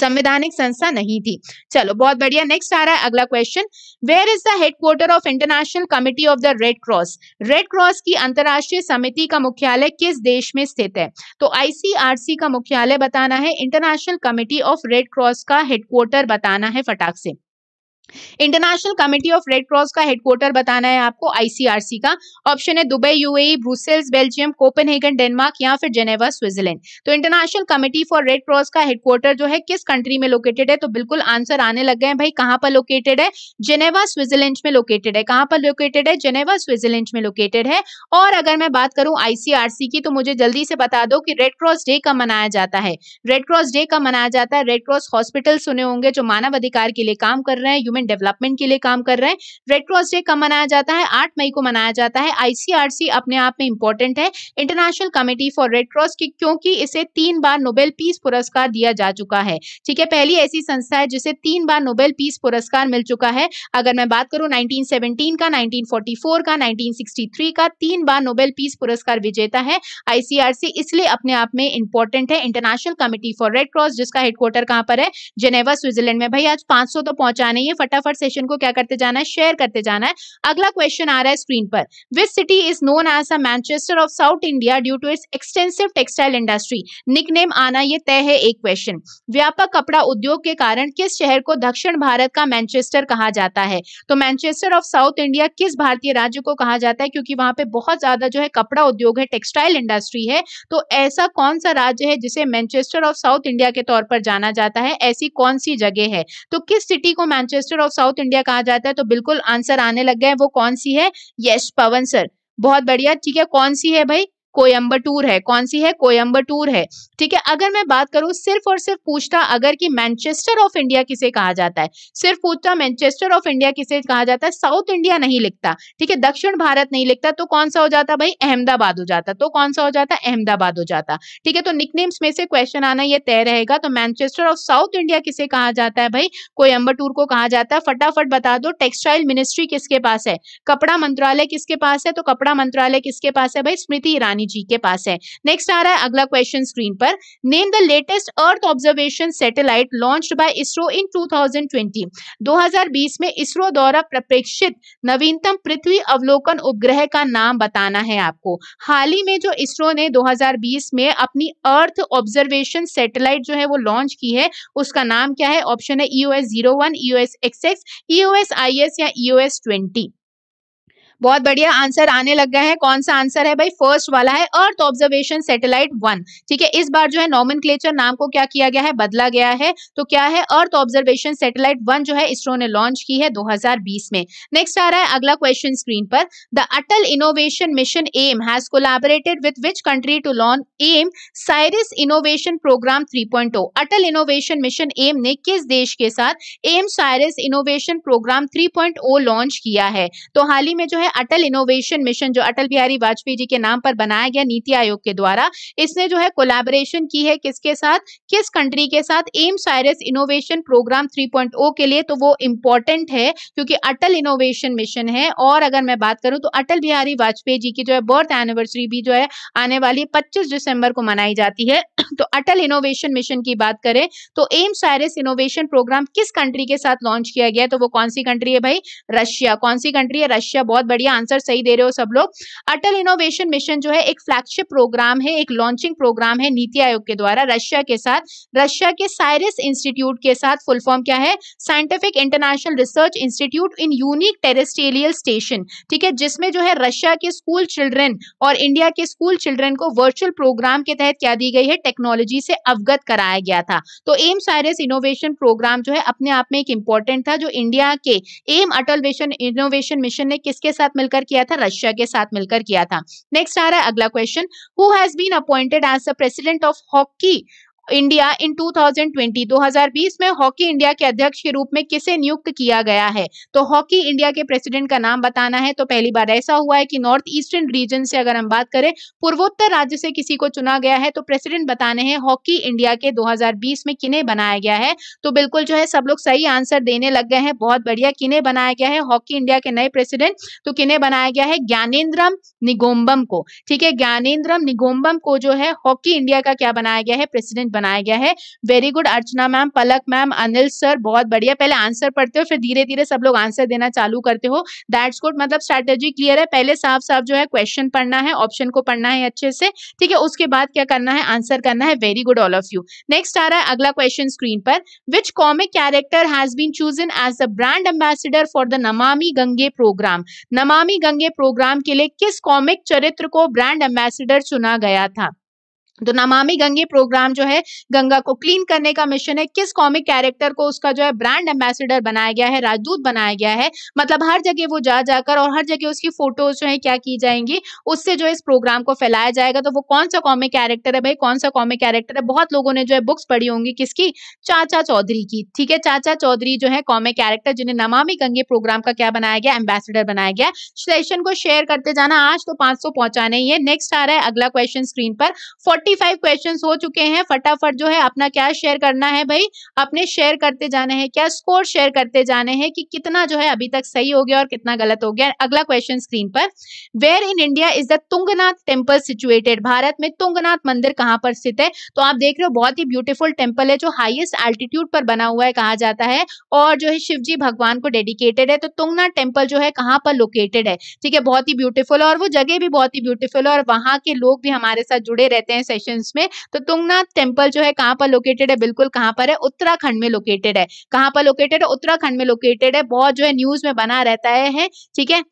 संवैधानिक संस्था नहीं थी चलो बहुत बढ़िया नेक्स्ट आ रहा है अगला question where is the headquarter of international committee of the red cross red cross की अंतर्राष्ट्रीय समिति का मुख्यालय किस देश में स्थित है तो आईसीआरसी का मुख्यालय बताना है international committee of red cross का हेडक्वार्टर बताना है फटाक से international committee of red cross का हेडक्वार्टर बताना है आपको आईसीआरसी का ऑप्शन है Dubai UAE Brussels Belgium Copenhagen Denmark या फिर जेनेवा स्विट्जरलैंड तो international committee for red cross का हेडक्वार्टर जो है किस कंट्री में लोकेटेड है तो बिल्कुल आंसर आने लग गए हैं भाई कहां पर लोकेटेड है जेनेवा स्विट्जरलैंड में लोकेटेड है कहां पर लोकेटेड है जेनेवा स्विट्जरलैंड में लोकेटेड है और अगर मैं बात करूँ आईसीआरसी की तो मुझे जल्दी से बता दो कि रेड क्रॉस डे कब मनाया जाता है रेड क्रॉस डे कब मनाया जाता है रेड क्रॉस हॉस्पिटल सुने होंगे जो मानव अधिकार के लिए काम कर रहे हैं ह्यूमन डेवलपमेंट के लिए काम कर रहे हैं रेडक्रॉस डे कब मनाया जाता है आठ मई को मनाया जाता है आईसीआरसी अपने आप में इंपॉर्टेंट है इंटरनेशनल कमेटी फॉर रेडक्रॉस की क्योंकि इसे तीन बार नोबेल पीस पुरस्कार दिया जा चुका है ठीक है पहली ऐसी संस्था है जिसे तीन बार नोबेल पीस पुरस्कार मिल चुका है अगर मैं बात करूं 1917 का 1944 का 1963 का तीन बार नोबेल पीस पुरस्कार विजेता है आईसीआरसी इसलिए अपने आप में इंपॉर्टेंट है international committee for red cross जिसका हेडक्वार्टर कहां पर है जेनेवा स्विट्जरलैंड में भाई आज 500 तो पहुंचा नहीं है फटाफट सेशन को क्या करते जाना है शेयर करते जाना है अगला क्वेश्चन आ रहा है स्क्रीन पर which city is known as a Manchester of South India due to its extensive textile industry निक आना ये तय है एक क्वेश्चन व्यापक कपड़ा उद्योग के कारण किस शहर को दक्षिण भारत का मैनचेस्टर कहा जाता है तो मैनचेस्टर ऑफ साउथ इंडिया किस भारतीय राज्य को कहा जाता है क्योंकि वहां पे बहुत ज्यादा जो है कपड़ा उद्योग है टेक्सटाइल इंडस्ट्री है तो ऐसा कौन सा राज्य है जिसे मैनचेस्टर ऑफ साउथ इंडिया के तौर पर जाना जाता है ऐसी कौन सी जगह है तो किस सिटी को Manchester minister of South India कहा जाता है तो बिल्कुल आंसर आने लग गए वो कौन सी है यश पवन सर बहुत बढ़िया ठीक है कौन सी है भाई कोयम्बटूर है कौन सी है कोयम्बटूर है ठीक है अगर मैं बात करूं सिर्फ और सिर्फ पूछता अगर कि मैनचेस्टर ऑफ इंडिया किसे कहा जाता है सिर्फ पूछता मैनचेस्टर ऑफ इंडिया किसे कहा जाता है साउथ इंडिया नहीं लिखता ठीक है दक्षिण भारत नहीं लिखता तो कौन सा हो जाता भाई अहमदाबाद हो जाता तो कौन सा हो जाता अहमदाबाद हो जाता ठीक है तो निकनेम्स में से क्वेश्चन आना यह तय रहेगा तो मैनचेस्टर ऑफ साउथ इंडिया किसे कहा जाता है भाई कोयम्बटूर को कहा जाता है फटाफट बता दो टेक्सटाइल मिनिस्ट्री किसके पास है कपड़ा मंत्रालय किसके पास है तो कपड़ा मंत्रालय किसके पास है भाई स्मृति ईरानी अडवाणी जी के पास है नेक्स्ट आ रहा है अगला क्वेश्चन स्क्रीन पर name the latest earth observation satellite launch by ISRO in 2020 2020 में इसरो द्वारा प्रपेक्षित नवीनतम पृथ्वी अवलोकन उपग्रह का नाम बताना है आपको हाल ही में जो इसरो ने 2020 में अपनी अर्थ ऑब्जर्वेशन सैटेलाइट जो है वो लॉन्च की है उसका नाम क्या है ऑप्शन है EO S zero one EO S X X EO S I S या ईओ एस ट्वेंटी बहुत बढ़िया आंसर आने लग गए हैं कौन सा आंसर है भाई फर्स्ट वाला है अर्थ ऑब्जर्वेशन सैटेलाइट वन ठीक है इस बार जो है नॉमन नाम को क्या किया गया है बदला गया है तो क्या है अर्थ ऑब्जर्वेशन सैटेलाइट वन जो है इसरो ने लॉन्च की है 2020 में नेक्स्ट आ रहा है अगला क्वेश्चन स्क्रीन पर the Atal innovation mission AIM has collaborated with which country to launch AIM Sirius innovation programme three Atal innovation mission AIM ने किस देश के साथ AIM Sirius innovation programme three launch किया है तो हाल ही में जो है अटल इनोवेशन मिशन जो अटल बिहारी वाजपेयी जी के नाम पर बनाया गया नीति आयोग के द्वारा इसने जो है कोलैबोरेशन की है किसके साथ किस कंट्री के साथ एम साइरस इनोवेशन प्रोग्राम 3.0 के लिए तो वो इम्पोर्टेंट है क्योंकि अटल इनोवेशन मिशन है और अगर मैं बात करूं तो अटल बिहारी वाजपेयी जी की जो है बर्थ एनिवर्सरी भी जो है आने वाली पच्चीस दिसंबर को मनाई जाती है (clears throat) तो अटल इनोवेशन मिशन की बात करें तो एम साइरस इनोवेशन प्रोग्राम किस कंट्री के साथ लॉन्च किया गया तो वो कौन सी कंट्री है भाई रशिया कौन सी कंट्री है रशिया बहुत बड़ी बढ़िया आंसर सही दे रहे हो सब लोग अटल इनोवेशन मिशन जो है एक फ्लैगशिप प्रोग्राम है एक लॉन्चिंग प्रोग्राम है नीति आयोग के द्वारा रशिया के साथ रशिया के साइरिस इंस्टीट्यूट के साथ फुल फॉर्म क्या है scientific international research institute in unique terrestrial station ठीक है जिसमें जो है रशिया के स्कूल चिल्ड्रेन और इंडिया के स्कूल चिल्ड्रेन को वर्चुअल प्रोग्राम के तहत क्या दी गई है टेक्नोलॉजी से अवगत कराया गया था तो एम साइरस इनोवेशन प्रोग्राम जो है अपने आप में एक इंपॉर्टेंट था जो इंडिया के एम अटल इनोवेशन मिशन ने किसके साथ साथ मिलकर किया था रशिया के साथ मिलकर किया था नेक्स्ट आ रहा है अगला question who has been appointed as the president of hockey India in 2020 2020 में हॉकी इंडिया के अध्यक्ष के रूप में किसे नियुक्त किया गया है तो हॉकी इंडिया के प्रेसिडेंट का नाम बताना है तो पहली बार ऐसा हुआ है कि नॉर्थ ईस्टर्न रीजन से अगर हम बात करें पूर्वोत्तर राज्य से किसी को चुना गया है तो प्रेसिडेंट बताने हैं हॉकी इंडिया के 2020 में किन्हें बनाया गया है तो बिल्कुल जो है सब लोग सही आंसर देने लग गए हैं बहुत बढ़िया किन्हें बनाया गया है हॉकी इंडिया के नए प्रेसिडेंट तो किन्हें बनाया गया है ज्ञानेन्द्रम निगोम्बम को ठीक है ज्ञानेन्द्रम निगोम्बम को जो है हॉकी इंडिया का क्या बनाया गया है प्रेसिडेंट बनाया गया है very good Archana ma'am Palak ma'am Anil sir बहुत बढ़िया पहले आंसर पढ़ते हो फिर धीरे धीरे सब लोग आंसर देना चालू करते हो दैट्स गुड मतलब स्ट्रैटेजी क्लियर है पहले साफ साफ जो है क्वेश्चन पढ़ना है ऑप्शन को पढ़ना है अच्छे से ठीक है उसके बाद क्या करना है आंसर करना है very good all of you next आ रहा है अगला क्वेश्चन स्क्रीन पर which comic character has been chosen as the brand ambassador for the Namami Gange programme नमामि गंगे प्रोग्राम के लिए किस कॉमिक चरित्र को ब्रांड एम्बेसिडर चुना गया था तो नमामि गंगे प्रोग्राम जो है गंगा को क्लीन करने का मिशन है किस कॉमिक कैरेक्टर को उसका जो है ब्रांड एम्बेसडर बनाया गया है राजदूत बनाया गया है मतलब हर जगह वो जा जाकर और हर जगह उसकी फोटोज जो है क्या की जाएंगी उससे जो इस प्रोग्राम को फैलाया जाएगा तो वो कौन सा कॉमिक कैरेक्टर है भाई कौन सा कॉमिक कैरेक्टर है बहुत लोगों ने जो है बुक्स पढ़ी होंगी किसकी चाचा चौधरी की ठीक है चाचा चौधरी जो है कॉमिक कैरेक्टर जिन्हें नमामि गंगे प्रोग्राम का क्या बनाया गया एम्बेसडर बनाया गया सेशन को शेयर करते जाना आज तो पांच सौ पहुंचाने ही है नेक्स्ट आ रहा है अगला क्वेश्चन स्क्रीन पर फोर्टी फाइव क्वेश्चन हो चुके हैं फटाफट जो है अपना क्या शेयर करना है भाई अपने शेयर करते जाने हैं क्या स्कोर शेयर करते जाने हैं कि कितना जो है अभी तक सही हो गया और कितना गलत हो गया अगला क्वेश्चन स्क्रीन पर where in India is the Tungnath temple situated भारत में तुंगनाथ मंदिर कहाँ पर स्थित है तो आप देख रहे हो बहुत ही ब्यूटीफुल टेम्पल है जो हाइएस्ट एल्टीट्यूड पर बना हुआ है कहा जाता है और जो है शिव जी भगवान को डेडिकेटेड है तो तुंगनाथ टेम्पल जो है कहाँ पर लोकेटेड है ठीक है बहुत ही ब्यूटीफुल और वो जगह भी बहुत ही ब्यूटीफुल है और वहाँ के लोग भी हमारे साथ जुड़े रहते हैं सेशन में तो तुंगनाथ टेम्पल जो है कहाँ पर लोकेटेड है बिल्कुल कहाँ पर है उत्तराखंड में लोकेटेड है कहाँ पर लोकेटेड है उत्तराखंड में लोकेटेड है बहुत जो है न्यूज में बना रहता है ठीक है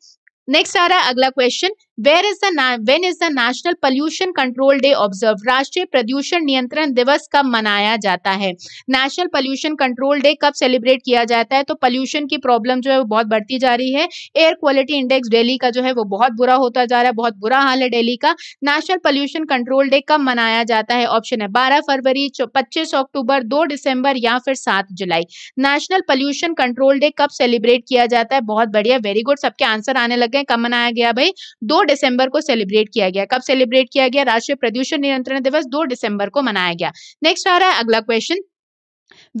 नेक्स्ट आ रहा है अगला question where is the when is the national pollution control day observe राष्ट्रीय प्रदूषण नियंत्रण दिवस कब मनाया जाता है नेशनल पॉल्यूशन कंट्रोल डे कब सेलिब्रेट किया जाता है तो पॉल्यूशन की प्रॉब्लम जो है वो बहुत बढ़ती जा रही है एयर क्वालिटी इंडेक्स डेली का जो है वो बहुत बुरा होता जा रहा है बहुत बुरा हाल है डेली का नेशनल पॉल्यूशन कंट्रोल डे कब मनाया जाता है ऑप्शन है बारह फरवरी पच्चीस अक्टूबर दो दिसंबर या फिर सात जुलाई नेशनल पॉल्यूशन कंट्रोल डे कब सेलिब्रेट किया जाता है बहुत बढ़िया वेरी गुड सबके आंसर आने लग गए कब मनाया गया भाई दो 2 दिसंबर को सेलिब्रेट किया गया कब सेलिब्रेट किया गया राष्ट्रीय प्रदूषण नियंत्रण दिवस दो दिसंबर को मनाया गया नेक्स्ट आ रहा है अगला question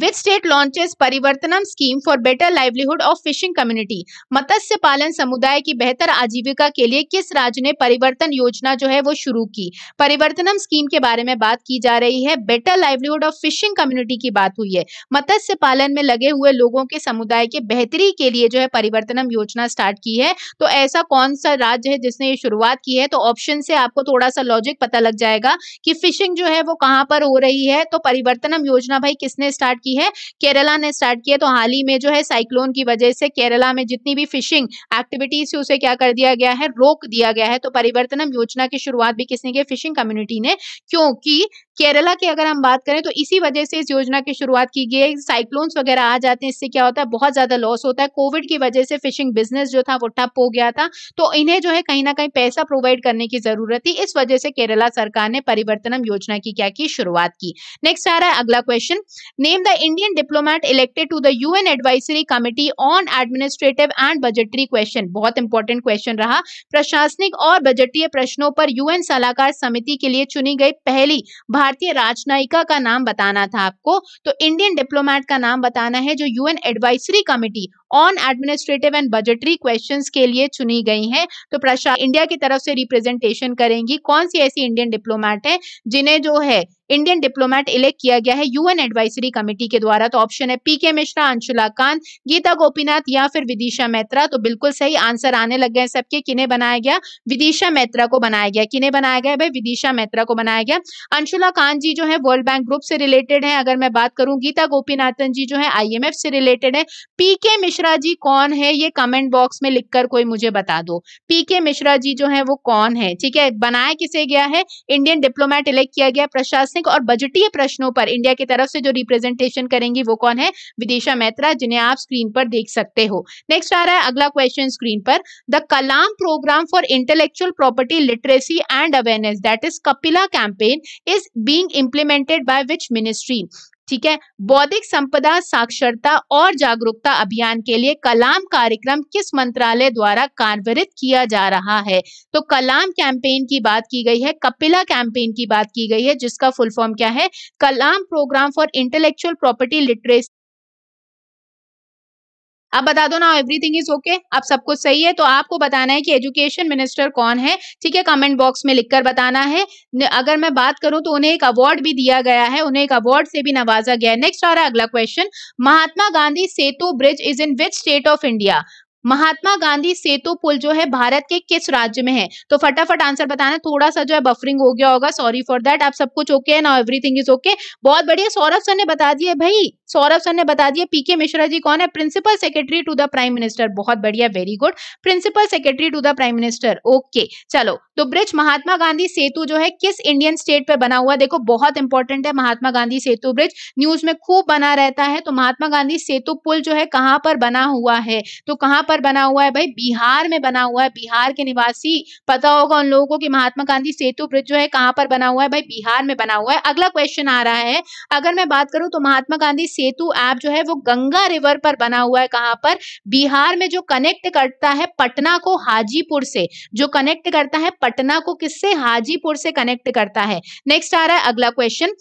which state launches Parivartanam scheme for better livelihood of fishing community मत्स्य पालन समुदाय की बेहतर आजीविका के लिए किस राज्य ने परिवर्तन योजना जो है वो शुरू की परिवर्तनम स्कीम के बारे में बात की जा रही है better livelihood of fishing community की बात हुई है मत्स्य पालन में लगे हुए लोगों के समुदाय के बेहतरी के लिए जो है परिवर्तनम योजना स्टार्ट की है तो ऐसा कौन सा राज्य है जिसने ये शुरुआत की है तो ऑप्शन से आपको थोड़ा सा लॉजिक पता लग जाएगा कि फिशिंग जो है वो कहाँ पर हो रही है तो परिवर्तनम योजना भाई किसने स्टार्ट की है केरला ने स्टार्ट किया तो हाल ही में जो है साइक्लोन की वजह से केरला में जितनी भी फिशिंग एक्टिविटीज थी उसे क्या कर दिया गया है रोक दिया गया है तो परिवर्तनम योजना की शुरुआत भी किसने की फिशिंग कम्युनिटी ने क्योंकि केरला की के अगर हम बात करें तो इसी वजह से इस योजना की शुरुआत की गई है साइक्लोन्स वगैरह आ जाते हैं इससे क्या होता है बहुत ज्यादा लॉस होता है कोविड की वजह से फिशिंग बिजनेस जो था वो ठप हो गया था तो इन्हें जो है कहीं ना कहीं पैसा प्रोवाइड करने की जरूरत थी इस वजह से केरला सरकार ने परिवर्तनम योजना की क्या की शुरुआत की नेक्स्ट आ रहा है अगला question name the Indian diplomat elected to the UN advisory committee on administrative and budgetary question बहुत इंपॉर्टेंट क्वेश्चन रहा प्रशासनिक और बजटीय प्रश्नों पर यूएन सलाहकार समिति के लिए चुनी गई पहली भारतीय राजनयिका का नाम बताना था आपको तो इंडियन डिप्लोमैट का नाम बताना है जो UN advisory committee on administrative and budgetary questions के लिए चुनी गई हैं तो प्रशांत इंडिया की तरफ से रिप्रेजेंटेशन करेंगी कौन सी ऐसी इंडियन डिप्लोमैट है जिन्हें जो है इंडियन डिप्लोमैट इलेक्ट किया गया है यूएन एडवाइजरी कमेटी के द्वारा तो ऑप्शन है पी के मिश्रा अंशुला कान गीता गोपीनाथ या फिर विदिशा मेहत्रा तो बिल्कुल सही आंसर आने लग गए सबके किने बनाया गया विदिशा मेहत्रा को बनाया गया किने बनाया गया भाई विदिशा मेहत्रा को बनाया गया अंशुला कान जी जो है वर्ल्ड बैंक ग्रुप से रिलेटेड है अगर मैं बात करूं गीता गोपीनाथन जी जो है आई से रिलेटेड है पी के मिश्रा जी कौन है ये कमेंट बॉक्स में लिखकर कोई मुझे बता दो पी के मिश्रा जी जो है वो कौन है ठीक है बनाया किसे गया है इंडियन डिप्लोमैट इलेक्ट किया गया प्रशासनिक राजनीतिक और बजटीय प्रश्नों पर इंडिया की तरफ से जो रिप्रेजेंटेशन करेंगी वो कौन है विदिशा मेहता जिन्हें आप स्क्रीन पर देख सकते हो नेक्स्ट आ रहा है अगला क्वेश्चन स्क्रीन पर the Kalam programme for intellectual property literacy and awareness that is Kapila campaign is being implemented by which ministry ठीक है बौद्धिक संपदा साक्षरता और जागरूकता अभियान के लिए कलाम कार्यक्रम किस मंत्रालय द्वारा कार्यान्वित किया जा रहा है तो कलाम कैंपेन की बात की गई है कपिला कैंपेन की बात की गई है जिसका फुल फॉर्म क्या है Kalam programme for intellectual property literacy अब बता दो ना एवरीथिंग इज ओके अब सब कुछ सही है तो आपको बताना है कि एजुकेशन मिनिस्टर कौन है ठीक है कमेंट बॉक्स में लिखकर बताना है अगर मैं बात करूं तो उन्हें एक अवार्ड भी दिया गया है उन्हें एक अवार्ड से भी नवाजा गया है नेक्स्ट आ रहा है अगला question Mahatma Gandhi Setu bridge is in which state of India Mahatma Gandhi Setu पुल जो है भारत के किस राज्य में है तो फटाफट आंसर बताना थोड़ा सा जो है बफरिंग हो गया होगा सॉरी फॉर दैट आप सब कुछ ओके है ना एवरीथिंग इज ओके बहुत बढ़िया सौरभ सर ने बता दिया भाई सौरभ सर ने बता दिया पीके मिश्रा जी कौन है principal secretary to the prime minister बहुत बढ़िया very good principal secretary to the prime minister okay चलो तो ब्रिज महात्मा गांधी सेतु जो है किस इंडियन स्टेट पे बना हुआ देखो बहुत इंपॉर्टेंट है महात्मा गांधी सेतु ब्रिज न्यूज में खूब बना रहता है तो महात्मा गांधी सेतु पुल जो है कहां पर बना हुआ है तो कहां पर बना हुआ है भाई बिहार में बना हुआ है बिहार के निवासी पता होगा उन लोगों को कि महात्मा गांधी सेतु ब्रिज जो है कहां पर बना हुआ है भाई बिहार में बना हुआ है अगला क्वेश्चन आ रहा है अगर मैं बात करूं तो महात्मा गांधी सेतु ऐप जो है वो गंगा रिवर पर बना हुआ है कहां पर बिहार में जो कनेक्ट करता है पटना को हाजीपुर से जो कनेक्ट करता है पटना को किससे हाजीपुर से कनेक्ट करता है नेक्स्ट आ रहा है अगला question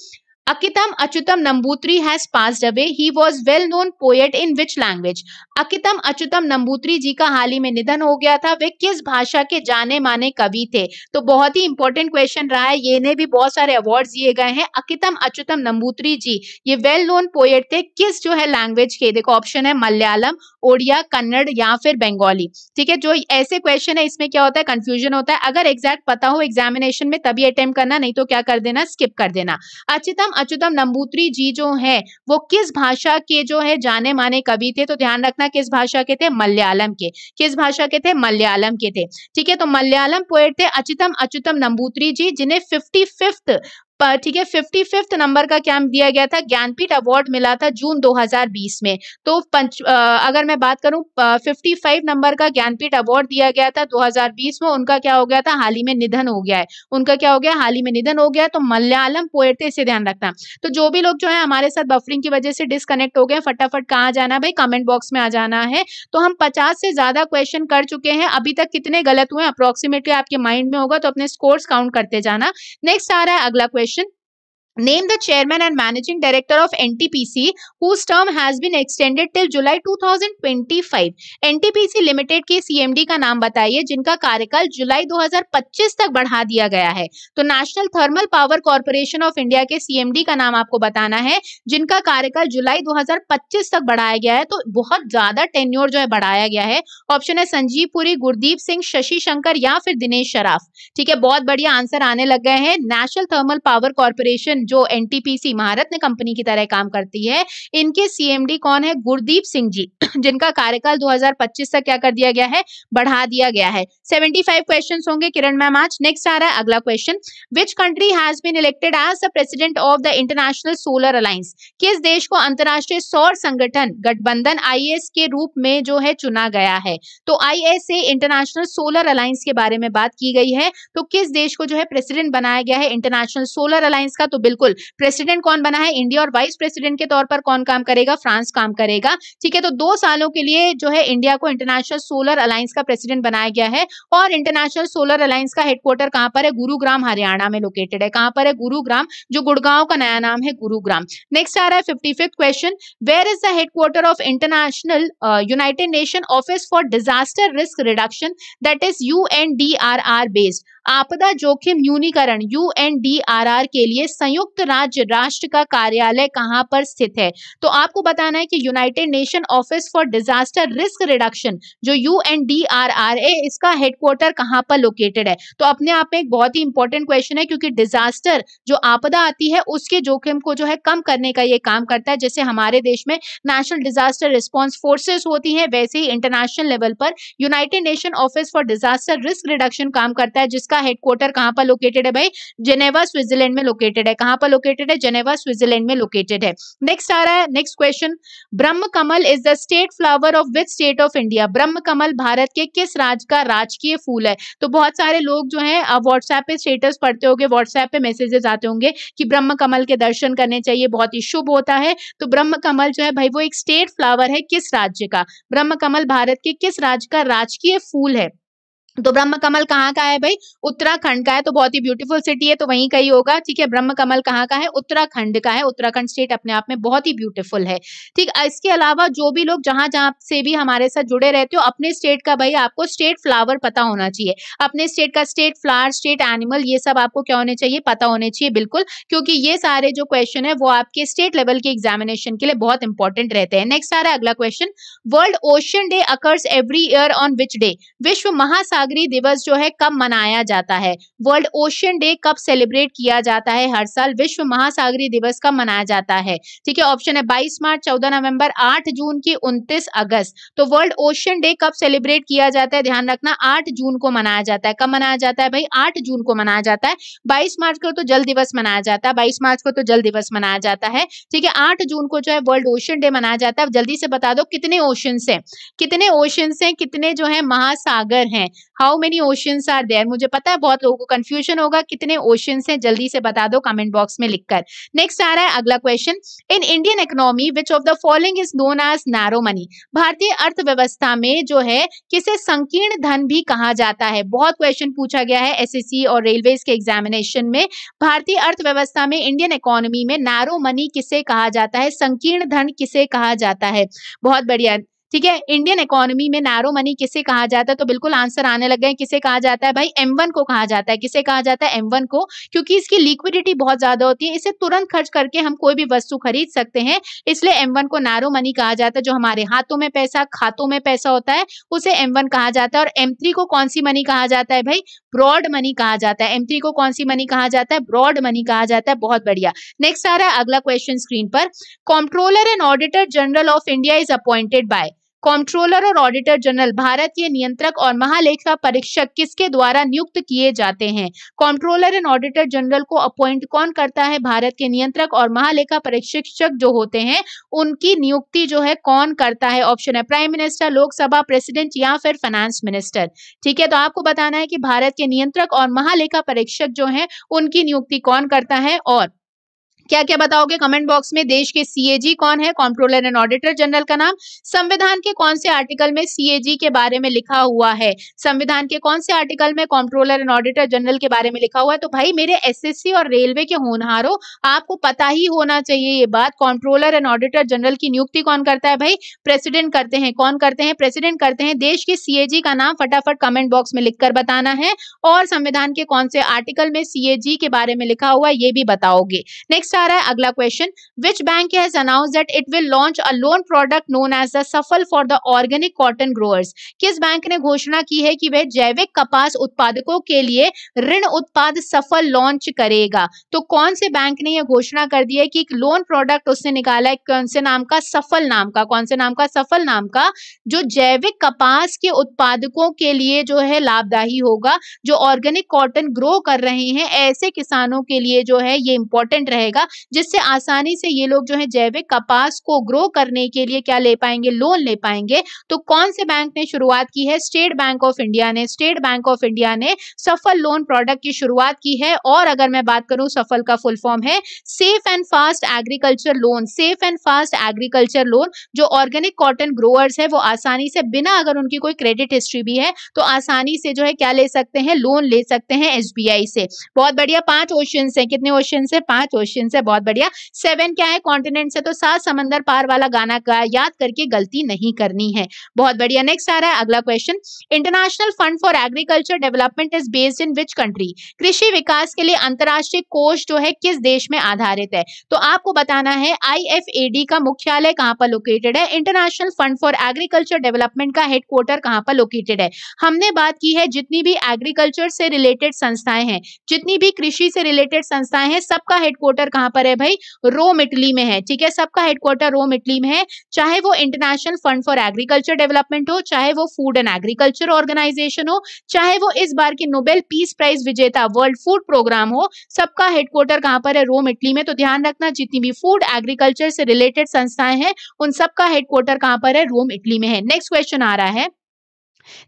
Akitam Achutam Nambutri has passed away. He was well known poet in which language? Akitam Achutam Nambutri ji का हाल ही में निधन हो गया था वे किस भाषा के जाने माने कवि थे तो बहुत ही इंपॉर्टेंट क्वेश्चन रहा है ये ने भी बहुत सारे अवार्ड दिए गए हैं अकितम अच्युतम नंबूत्री जी ये वेल नोन पोएट थे किस जो है लैंग्वेज के देखो ऑप्शन है मलयालम ओडिया कन्नड़ या फिर बंगाली ठीक है जो ऐसे क्वेश्चन है इसमें क्या होता है कंफ्यूजन होता है अगर एग्जैक्ट पता हो एग्जामिनेशन में तभी अटेम्प करना नहीं तो क्या कर देना स्किप कर देना अच्युतम स्वयं अच्युतम नंबूत्री जी जो है वो किस भाषा के जो है जाने माने कवि थे तो ध्यान रखना किस भाषा के थे मलयालम के किस भाषा के थे मलयालम के थे ठीक है तो मलयालम पोएट थे अच्युतम अच्युतम नंबूत्री जी जिन्हें फिफ्टी फिफ्थ ठीक है फिफ्टी फिफ्थ नंबर का कैंप दिया गया था ज्ञानपीठ अवार्ड मिला था जून 2020 में तो पंच अगर मैं बात करूं फिफ्टी फाइव नंबर का ज्ञानपीठ अवार्ड दिया गया था 2020 में उनका क्या हो गया था हाल ही में निधन हो गया है उनका क्या हो गया हाल ही में निधन हो गया तो मलयालम पोएट इसे ध्यान रखना तो जो भी लोग जो है हमारे साथ बफरिंग की वजह से डिसकनेक्ट हो गए फटाफट कहाँ जाना भाई कमेंट बॉक्स में आ जाना है तो हम पचास से ज्यादा क्वेश्चन कर चुके हैं अभी तक कितने गलत हुए अप्रोक्सीमेटली आपके माइंड में होगा तो अपने स्कोर्स काउंट करते जाना नेक्स्ट आ रहा है अगला question conversation Name the chairman and managing director of NTPC whose term has been extended till July 2025. NTPC limited के CMD का नाम बताइए जिनका कार्यकाल जुलाई दो हजार पच्चीस तक बढ़ा दिया गया है तो national thermal power corporation of India के CMD का नाम आपको बताना है जिनका कार्यकाल जुलाई दो हजार पच्चीस तक बढ़ाया गया है तो बहुत ज्यादा टेन्योर जो है बढ़ाया गया है ऑप्शन है संजीव पुरी गुरदीप सिंह शशि शंकर या फिर दिनेश शराफ ठीक है बहुत बढ़िया आंसर आने लग गए हैं नेशनल थर्मल पावर कॉरपोरेशन जो एनटीपीसी महारत्न कंपनी की तरह काम करती है इनके सीएमडी कौन है गुरदीप सिंह जी (clears throat) जिनका कार्यकाल 2025 तक क्या कर दिया गया है बढ़ा दिया गया है 75 क्वेश्चंस होंगे किरण मैम आज नेक्स्ट आ रहा है अगला question which country has been elected as the president of the international solar alliance किस देश को अंतर्राष्ट्रीय सौर संगठन गठबंधन आई के रूप में जो है चुना गया है तो आई इंटरनेशनल सोलर अलायंस के बारे में बात की गई है तो किस देश को जो है प्रेसिडेंट बनाया गया है इंटरनेशनल सोलर अलायंस का तो बिल्कुल प्रेसिडेंट कौन बना है इंडिया और वाइस प्रेसिडेंट के तौर पर कौन काम करेगा फ्रांस काम करेगा ठीक है तो दो सालों के लिए जो है इंडिया को इंटरनेशनल सोलर अलायंस का प्रेसिडेंट बनाया गया है और इंटरनेशनल सोलर अलायंस का हेडक्वार्टर कहां पर है गुरुग्राम हरियाणा में लोकेटेड है कहां पर है गुरुग्राम जो गुड़गांव का नया नाम है गुरुग्राम नेक्स्ट आ रहा है fifty question where is the headquarter of international united nation office for disaster risk reduction that is U based आपदा जोखिम न्यूनीकरण यू के लिए संयुक्त राज्य राष्ट्र का कार्यालय कहां पर स्थित है तो आपको बताना है कि united nation office for disaster risk reduction जो यू इसका हेडक्वार्टर कहां पर लोकेटेड है तो अपने आप में एक बहुत ही इंपॉर्टेंट क्वेश्चन है क्योंकि डिजास्टर जो आपदा आती है उसके जोखिम को जो है कम करने का ये काम करता है जैसे हमारे देश में नेशनल डिजास्टर रिस्पॉन्स फोर्सेज होती है वैसे ही इंटरनेशनल लेवल पर united nation office for disaster risk reduction काम करता है जिस इसका हेडक्वार्टर कहाँ पर लोकेटेड है भाई जेनेवा स्विट्जरलैंड में लोकेटेड है कहाँ पर लोकेटेड है जेनेवा स्विट्जरलैंड में लोकेटेड है नेक्स्ट आ रहा है next question Brahma Kamal is the state flower of which state of India Brahma Kamal Bharat के किस राज्य का राजकीय फूल है तो बहुत सारे लोग जो है व्हाट्सएप पे स्टेटस पढ़ते होंगे व्हाट्सएप पे मैसेजेस आते होंगे कि ब्रह्म कमल के दर्शन करने चाहिए बहुत ही शुभ होता है तो ब्रह्म कमल जो है भाई वो एक स्टेट फ्लावर है किस राज्य का ब्रह्म कमल भारत के किस राज्य का राजकीय फूल है तो ब्रह्म कमल कहाँ का है भाई उत्तराखंड का है तो बहुत ही ब्यूटीफुल सिटी है तो वहीं का ही होगा ठीक है ब्रह्म कमल कहाँ का है उत्तराखंड का है उत्तराखंड स्टेट अपने आप में बहुत ही ब्यूटीफुल है ठीक इसके अलावा जो भी लोग जहां जहां से भी हमारे साथ जुड़े रहते हो अपने स्टेट का भाई आपको स्टेट फ्लावर पता होना चाहिए अपने स्टेट का स्टेट फ्लावर स्टेट एनिमल ये सब आपको क्या होने चाहिए पता होने चाहिए बिल्कुल क्योंकि ये सारे जो क्वेश्चन है वो आपके स्टेट लेवल के एग्जामिनेशन के लिए बहुत इंपॉर्टेंट रहते हैं नेक्स्ट आ रहा है अगला question world ocean day occurs every year on which day विश्व महासागर सागरी दिवस जो है कब मनाया जाता है वर्ल्ड ओशियन डे कब सेलिब्रेट किया जाता है हर साल विश्व महासागरी दिवस कब मनाया जाता है ठीक है ऑप्शन है बाईस मार्च चौदह नवंबर आठ जून की उन्तीस अगस्त तो वर्ल्ड ओशियन डे कब सेलिब्रेट किया जाता है ध्यान रखना आठ जून को मनाया जाता है कब मनाया जाता है भाई आठ जून को मनाया जाता है बाईस मार्च को तो जल दिवस मनाया जाता है बाईस मार्च को तो जल दिवस मनाया जाता है ठीक है आठ जून को जो है वर्ल्ड ओशियन डे मनाया जाता है जल्दी से बता दो कितने ओशन है कितने ओशन है कितने जो है महासागर हैं how many oceans are there मुझे पता है बहुत लोगों को कंफ्यूजन होगा कितने ओशंस हैं जल्दी से बता दो कमेंट बॉक्स में लिखकर नेक्स्ट आ रहा है अगला question in Indian economy which of the following is known as narrow money भारतीय अर्थव्यवस्था में जो है किसे संकीर्ण धन भी कहा जाता है बहुत क्वेश्चन पूछा गया है सी और रेलवे के एग्जामिनेशन में भारतीय अर्थव्यवस्था में इंडियन इकोनॉमी में नैरो मनी किसे कहा जाता है संकीर्ण धन किसे कहा जाता है बहुत बढ़िया ठीक है इंडियन इकोनॉमी में नैरो मनी किसे कहा जाता है तो बिल्कुल आंसर आने लग गए किसे कहा जाता है भाई एम को कहा जाता है किसे कहा जाता है एम को क्योंकि इसकी लिक्विडिटी बहुत ज्यादा होती है इसे तुरंत खर्च करके हम कोई भी वस्तु खरीद सकते हैं इसलिए एम को नैरो मनी कहा जाता है जो हमारे हाथों में पैसा खातों में पैसा होता है उसे एम कहा जाता है और एम को कौन सी मनी कहा जाता है भाई ब्रॉड मनी कहा जाता है एम को कौन सी मनी कहा जाता है ब्रॉड मनी कहा जाता है बहुत बढ़िया नेक्स्ट आ रहा है अगला क्वेश्चन स्क्रीन पर comptroller and auditor general of India is appointed by comptroller और ऑडिटर जनरल भारत के नियंत्रक और महालेखा परीक्षक किसके द्वारा नियुक्त किए जाते हैं कॉम्ट्रोलर एंड ऑडिटर जनरल को अपॉइंट कौन करता है भारत के नियंत्रक और महालेखा परीक्षक जो होते हैं उनकी नियुक्ति जो है कौन करता है ऑप्शन है प्राइम मिनिस्टर लोकसभा प्रेसिडेंट या फिर फाइनेंस मिनिस्टर ठीक है तो आपको बताना है कि भारत के नियंत्रक और महालेखा परीक्षक जो है उनकी नियुक्ति कौन करता है और क्या क्या बताओगे कमेंट बॉक्स में देश के सीएजी कौन है कॉम्प्रोलर एंड ऑडिटर जनरल का नाम संविधान के कौन से आर्टिकल में सीएजी के बारे में लिखा हुआ है संविधान के कौन से आर्टिकल में कॉम्प्रोलर एंड ऑडिटर जनरल के बारे में लिखा हुआ है तो भाई मेरे एसएससी और रेलवे के होनहारों आपको पता ही होना चाहिए ये बात कॉम्प्ट्रोलर एंड ऑडिटर जनरल की नियुक्ति कौन करता है भाई प्रेसिडेंट करते हैं कौन करते हैं प्रेसिडेंट करते हैं देश के सीएजी का नाम फटाफट कमेंट बॉक्स में लिखकर बताना है और संविधान के कौन से आर्टिकल में सीएजी के बारे में लिखा हुआ है ये भी बताओगे नेक्स्ट आ रहा है अगला question which bank has announce that it will launch a loan product known as the SAFAL for the organic cotton growers किस बैंक ने घोषणा की है कि वह जैविक कपास उत्पादकों के लिए ऋण उत्पाद सफल लॉन्च करेगा तो कौन से बैंक ने यह घोषणा कर दी है कि एक लोन प्रोडक्ट उसने निकाला है कौन से नाम का सफल नाम का कौन से नाम का सफल नाम का जो जैविक कपास के उत्पादकों के लिए जो है लाभदायी होगा जो ऑर्गेनिक कॉटन ग्रो कर रहे हैं ऐसे किसानों के लिए जो है ये इंपॉर्टेंट रहेगा जिससे आसानी से ये लोग जो है जैविक कपास को ग्रो करने के लिए क्या ले पाएंगे लोन ले पाएंगे तो कौन से बैंक ने शुरुआत की है स्टेट बैंक ऑफ इंडिया ने स्टेट बैंक ऑफ इंडिया ने सफल लोन प्रोडक्ट की शुरुआत की है और अगर मैं बात करूं सफल का फुल फॉर्म है safe and fast agriculture loan safe and fast agriculture loan जो ऑर्गेनिक कॉटन ग्रोअर्स है वो आसानी से बिना अगर उनकी कोई क्रेडिट हिस्ट्री भी है तो आसानी से जो है क्या ले सकते हैं लोन ले सकते हैं एसबीआई से बहुत बढ़िया पांच ऑप्शन है कितने ऑप्शन है पांच ऑप्शन रेफरेंस है बहुत बढ़िया सेवन क्या है कॉन्टिनेंट से तो सात समंदर पार वाला गाना का याद करके गलती नहीं करनी है बहुत बढ़िया नेक्स्ट आ रहा है अगला question international fund for agriculture development is based in which country कृषि विकास के लिए अंतर्राष्ट्रीय कोष जो है किस देश में आधारित है तो आपको बताना है आई का मुख्यालय कहाँ पर लोकेटेड है international fund for agriculture development का हेडक्वार्टर कहाँ पर लोकेटेड है हमने बात की है जितनी भी एग्रीकल्चर से रिलेटेड संस्थाएं हैं जितनी भी कृषि से रिलेटेड संस्थाएं हैं सबका हेडक्वार्टर कहाँ पर है भाई रोम इटली में है ठीक है सबका हेडक्वार्टर रोम इटली में है चाहे वो international fund for agriculture development हो चाहे वो फूड एंड एग्रीकल्चर ऑर्गेनाइजेशन हो चाहे वो इस बार की नोबेल पीस प्राइज विजेता वर्ल्ड फूड प्रोग्राम हो सबका हेडक्वार्टर कहाँ पर है रोम इटली में तो ध्यान रखना जितनी भी फूड एग्रीकल्चर से रिलेटेड संस्थाएं हैं उन सबका हेडक्वार्टर कहाँ पर है रोम इटली में है नेक्स्ट क्वेश्चन आ रहा है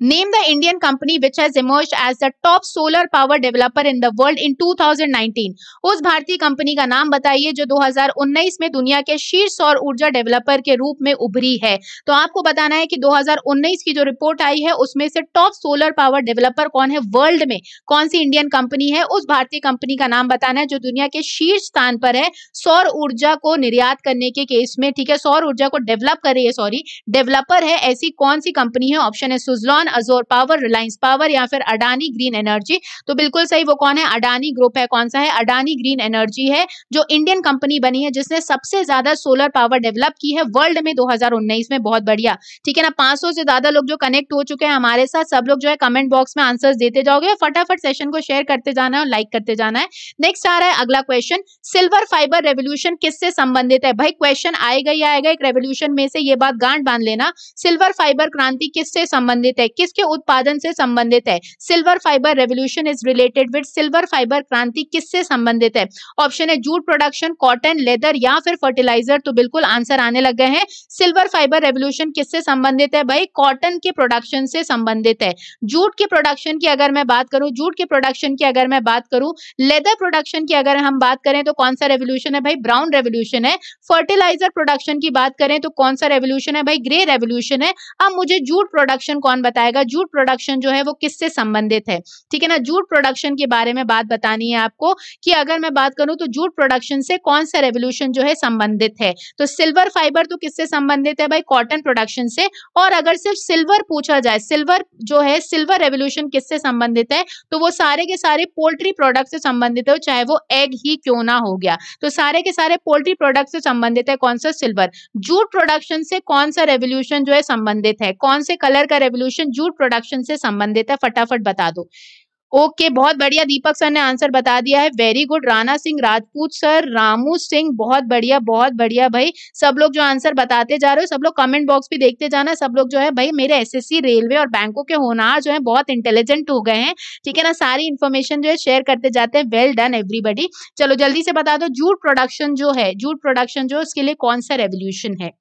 Name the Indian company which has emerged as the top solar power developer in the world in 2019. उस भारतीय कंपनी का नाम बताइए जो 2019 में दुनिया के शीर्ष सौर ऊर्जा डेवलपर के रूप में उभरी है तो आपको बताना है कि 2019 की जो रिपोर्ट आई है उसमें से टॉप सोलर पावर डेवलपर कौन है वर्ल्ड में कौन सी इंडियन कंपनी है उस भारतीय कंपनी का नाम बताना है जो दुनिया के शीर्ष स्थान पर है सौर ऊर्जा को निर्यात करने के केस में ठीक है सौर ऊर्जा को डेवलप कर रही है सॉरी डेवलपर है ऐसी कौन सी कंपनी है ऑप्शन है सुज Suzlon Azure power Reliance power या फिर अडानी ग्रीन एनर्जी तो बिल्कुल सही वो कौन है अडानी ग्रुप है कौन सा है अडानी ग्रीन एनर्जी है जो इंडियन कंपनी बनी है जिसने सबसे ज्यादा सोलर पावर डेवलप की है वर्ल्ड में दो में बहुत बढ़िया ठीक है ना पांच से ज्यादा लोग जो कनेक्ट हो चुके हैं हमारे साथ सब लोग जो है कमेंट बॉक्स में आंसर देते जाओगे फटाफट सेशन को शेयर करते जाना है और लाइक करते जाना है नेक्स्ट आ रहा है अगला क्वेश्चन सिल्वर फाइबर रेवोल्यूशन किससे संबंधित है भाई क्वेश्चन आएगा ही आएगा एक रेवोल्यूशन में से ये बात गांठ बांध लेना सिल्वर फाइबर क्रांति किससे संबंधित संबंधित है किसके उत्पादन से संबंधित है silver fibre revolution is related with silver fibre क्रांति किससे संबंधित है ऑप्शन है जूट प्रोडक्शन कॉटन लेदर या फिर फर्टिलाइजर तो बिल्कुल आंसर आने लग गए हैं सिल्वर फाइबर रेवोल्यूशन किससे संबंधित है भाई कॉटन के प्रोडक्शन से संबंधित है जूट के प्रोडक्शन की अगर मैं बात करूं जूट के प्रोडक्शन की अगर मैं बात करूं लेदर प्रोडक्शन की अगर हम बात करें तो कौन सा रेवोल्यूशन है भाई ब्राउन रेवोल्यूशन है फर्टिलाइजर प्रोडक्शन की बात करें तो कौन सा रेवोल्यूशन है भाई ग्रे रेवोल्यूशन है अब मुझे जूट प्रोडक्शन कौन बताएगा जूट प्रोडक्शन जो है वो किससे संबंधित है ठीक है ना जूट प्रोडक्शन के बारे में बात बतानी है आपको कि अगर मैं बात करूं तो जूट प्रोडक्शन से कौन सा रेवोल्यूशन जो है संबंधित है तो सिल्वर फाइबर तो किससे संबंधित है भाई कॉटन प्रोडक्शन से और अगर सिर्फ सिल्वर पूछा जाए सिल्वर जो है सिल्वर रेवोल्यूशन किससे संबंधित है तो वो सारे के सारे पोल्ट्री प्रोडक्ट से संबंधित है चाहे वो एग ही क्यों ना हो गया तो सारे के सारे पोल्ट्री प्रोडक्ट से संबंधित है कौन सा सिल्वर जूट प्रोडक्शन से कौन सा रेवोल्यूशन जो है संबंधित है कौन से कलर का रेवोल्यूशन सोल्यूशन जूट प्रोडक्शन से संबंधित है फटाफट बता दो ओके okay, बहुत बढ़िया दीपक सर ने आंसर बता दिया है very good Rana Singh Rajput sir Ramu Singh बहुत बढ़िया बहुत बढ़िया भाई सब लोग जो आंसर बताते जा रहे हो सब लोग कमेंट बॉक्स भी देखते जाना सब लोग जो है भाई मेरे एसएससी रेलवे और बैंकों के होनार जो है बहुत इंटेलिजेंट हो गए हैं ठीक है ना सारी इन्फॉर्मेशन जो है शेयर करते जाते हैं वेल डन एवरीबडी चलो जल्दी से बता दो जूट प्रोडक्शन जो है जूट प्रोडक्शन जो उसके लिए कौन सा रेवोल्यूशन है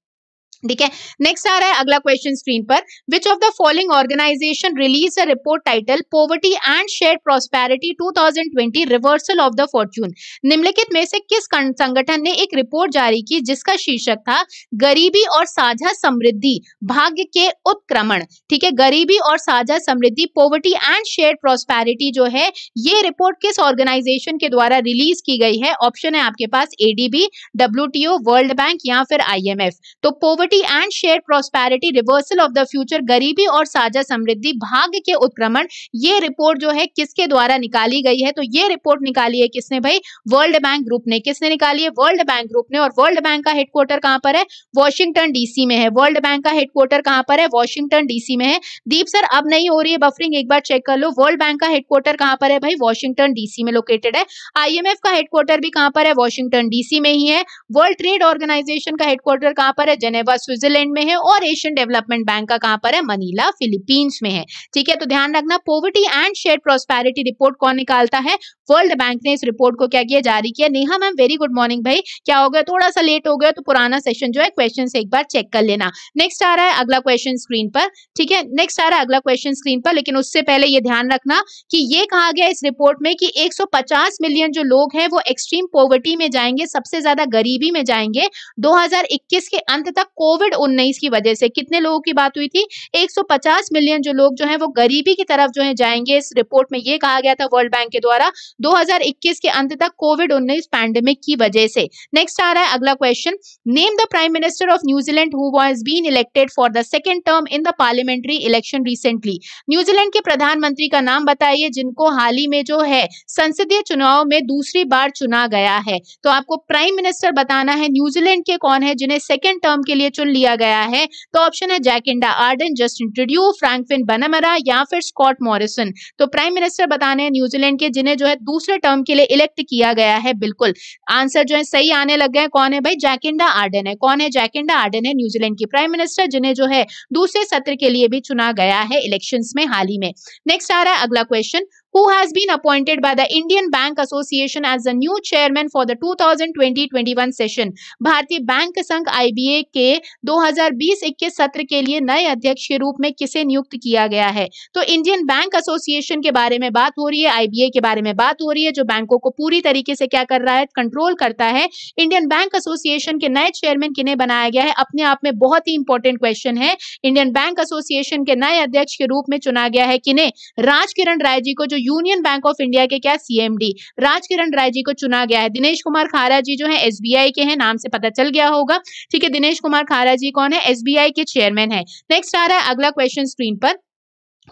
ठीक है नेक्स्ट आ रहा है अगला क्वेश्चन स्क्रीन पर which of the following organisation release a report title poverty and share prosperity 2020 reversal of the fortune निम्नलिखित में से किस संगठन ने एक रिपोर्ट जारी की जिसका शीर्षक था गरीबी और साझा समृद्धि भाग्य के उत्क्रमण ठीक है गरीबी और साझा समृद्धि पोवर्टी एंड शेयर प्रोस्पेरिटी जो है ये रिपोर्ट किस ऑर्गेनाइजेशन के द्वारा रिलीज की गई है ऑप्शन है आपके पास एडीबी डब्ल्यू वर्ल्ड बैंक या फिर आई तो poverty equity and share prosperity reversal of the future गरीबी और साझा समृद्धि भाग्य के उत्क्रमण ये रिपोर्ट जो है किसके द्वारा निकाली गई है तो ये रिपोर्ट निकाली है किसने भाई वर्ल्ड बैंक ग्रुप ने किसने निकाली है वर्ल्ड बैंक ग्रुप ने और वर्ल्ड बैंक का हेडक्वार्टर कहां पर है वॉशिंगटन डीसी में है वर्ल्ड बैंक का हेडक्वार्टर कहां पर है वॉशिंगटन डीसी में है दीप सर अब नहीं हो रही है बफरिंग एक बार चेक कर लो वर्ल्ड बैंक का हेडक्वार्टर कहां पर है भाई वॉशिंगटन डीसी में लोकेटेड है आईएमएफ का हेडक्वार्टर भी कहां पर है वॉशिंगटन डीसी में ही है वर्ल्ड ट्रेड ऑर्गेनाइजेशन का हेडक्वार्टर कहां पर है जेनेवा स्विट्जरलैंड में है और एशियन डेवलपमेंट बैंक का कहां पर है मनीला फिलीपींस में है ठीक है तो ध्यान रखना poverty and share prosperity report कौन निकालता है वर्ल्ड बैंक ने इस रिपोर्ट को क्या किया जारी किया Neha ma'am very good morning भाई क्या हो गया थोड़ा सा लेट हो गया तो पुराना सेशन जो है क्वेश्चन एक बार चेक कर लेना नेक्स्ट आ रहा है अगला क्वेश्चन स्क्रीन पर ठीक है नेक्स्ट आ रहा है अगला क्वेश्चन स्क्रीन पर लेकिन उससे पहले यह ध्यान रखना कि ये कहा गया इस रिपोर्ट में कि 150 मिलियन जो लोग हैं वो एक्सट्रीम पॉवर्टी में जाएंगे सबसे ज्यादा गरीबी में जाएंगे 2021 के अंत तक को कोविड उन्नीस की वजह से कितने लोगों की बात हुई थी 150 मिलियन जो लोग जो है वो गरीबी की तरफ जो है जाएंगे इस रिपोर्ट में ये कहा गया था वर्ल्ड बैंक के द्वारा 2021 के अंत तक कोविड उन्नीस पैंडेमिक की वजह से नेक्स्ट आ रहा है अगला question name the prime minister of New Zealand who was been elected for the second term in the parliamentary election recently New Zealand के प्रधानमंत्री का नाम बताइए जिनको हाल ही में जो है संसदीय चुनाव में दूसरी बार चुना गया है तो आपको प्राइम मिनिस्टर बताना है न्यूजीलैंड के कौन है जिन्हें सेकेंड टर्म के लिए चुन लिया गया है तो ऑप्शन है Jacinda Ardern Justin Trudeau Frank Bainimarama या फिर स्कॉट मॉरिसन तो प्राइम मिनिस्टर बताने हैं न्यूजीलैंड के जिन्हें जो है दूसरे टर्म के लिए इलेक्ट किया गया है बिल्कुल आंसर जो है सही आने लग गए कौन है भाई जैकिंडा आर्डन है कौन है जैकिंडा आर्डन है न्यूजीलैंड की प्राइम मिनिस्टर जिन्हें जो है दूसरे सत्र के लिए भी चुना गया है इलेक्शन में हाल ही में नेक्स्ट आ रहा है अगला question who has been appointed by the Indian Bank Association as the new chairman for the 2020-21 session. भारतीय बैंक संघ IBA के 2020-21 सत्र के लिए नए अध्यक्ष के रूप में किसे नियुक्त किया गया है तो इंडियन बैंक एसोसिएशन के बारे में बात हो रही है IBA के बारे में बात हो रही है जो बैंकों को पूरी तरीके से क्या कर रहा है कंट्रोल करता है इंडियन बैंक एसोसिएशन के नए चेयरमैन किन्हें बनाया गया है अपने आप में बहुत ही इंपॉर्टेंट क्वेश्चन है इंडियन बैंक एसोसिएशन के नए अध्यक्ष के रूप में चुना गया है किन्हें राजकिरण राय जी को जो यूनियन बैंक ऑफ इंडिया के क्या सीएमडी राजकिरण राय जी को चुना गया है दिनेश कुमार खारा जी जो है एस के हैं नाम से पता चल गया होगा ठीक है दिनेश कुमार खारा जी कौन है एस के चेयरमैन है नेक्स्ट आ रहा है अगला क्वेश्चन स्क्रीन पर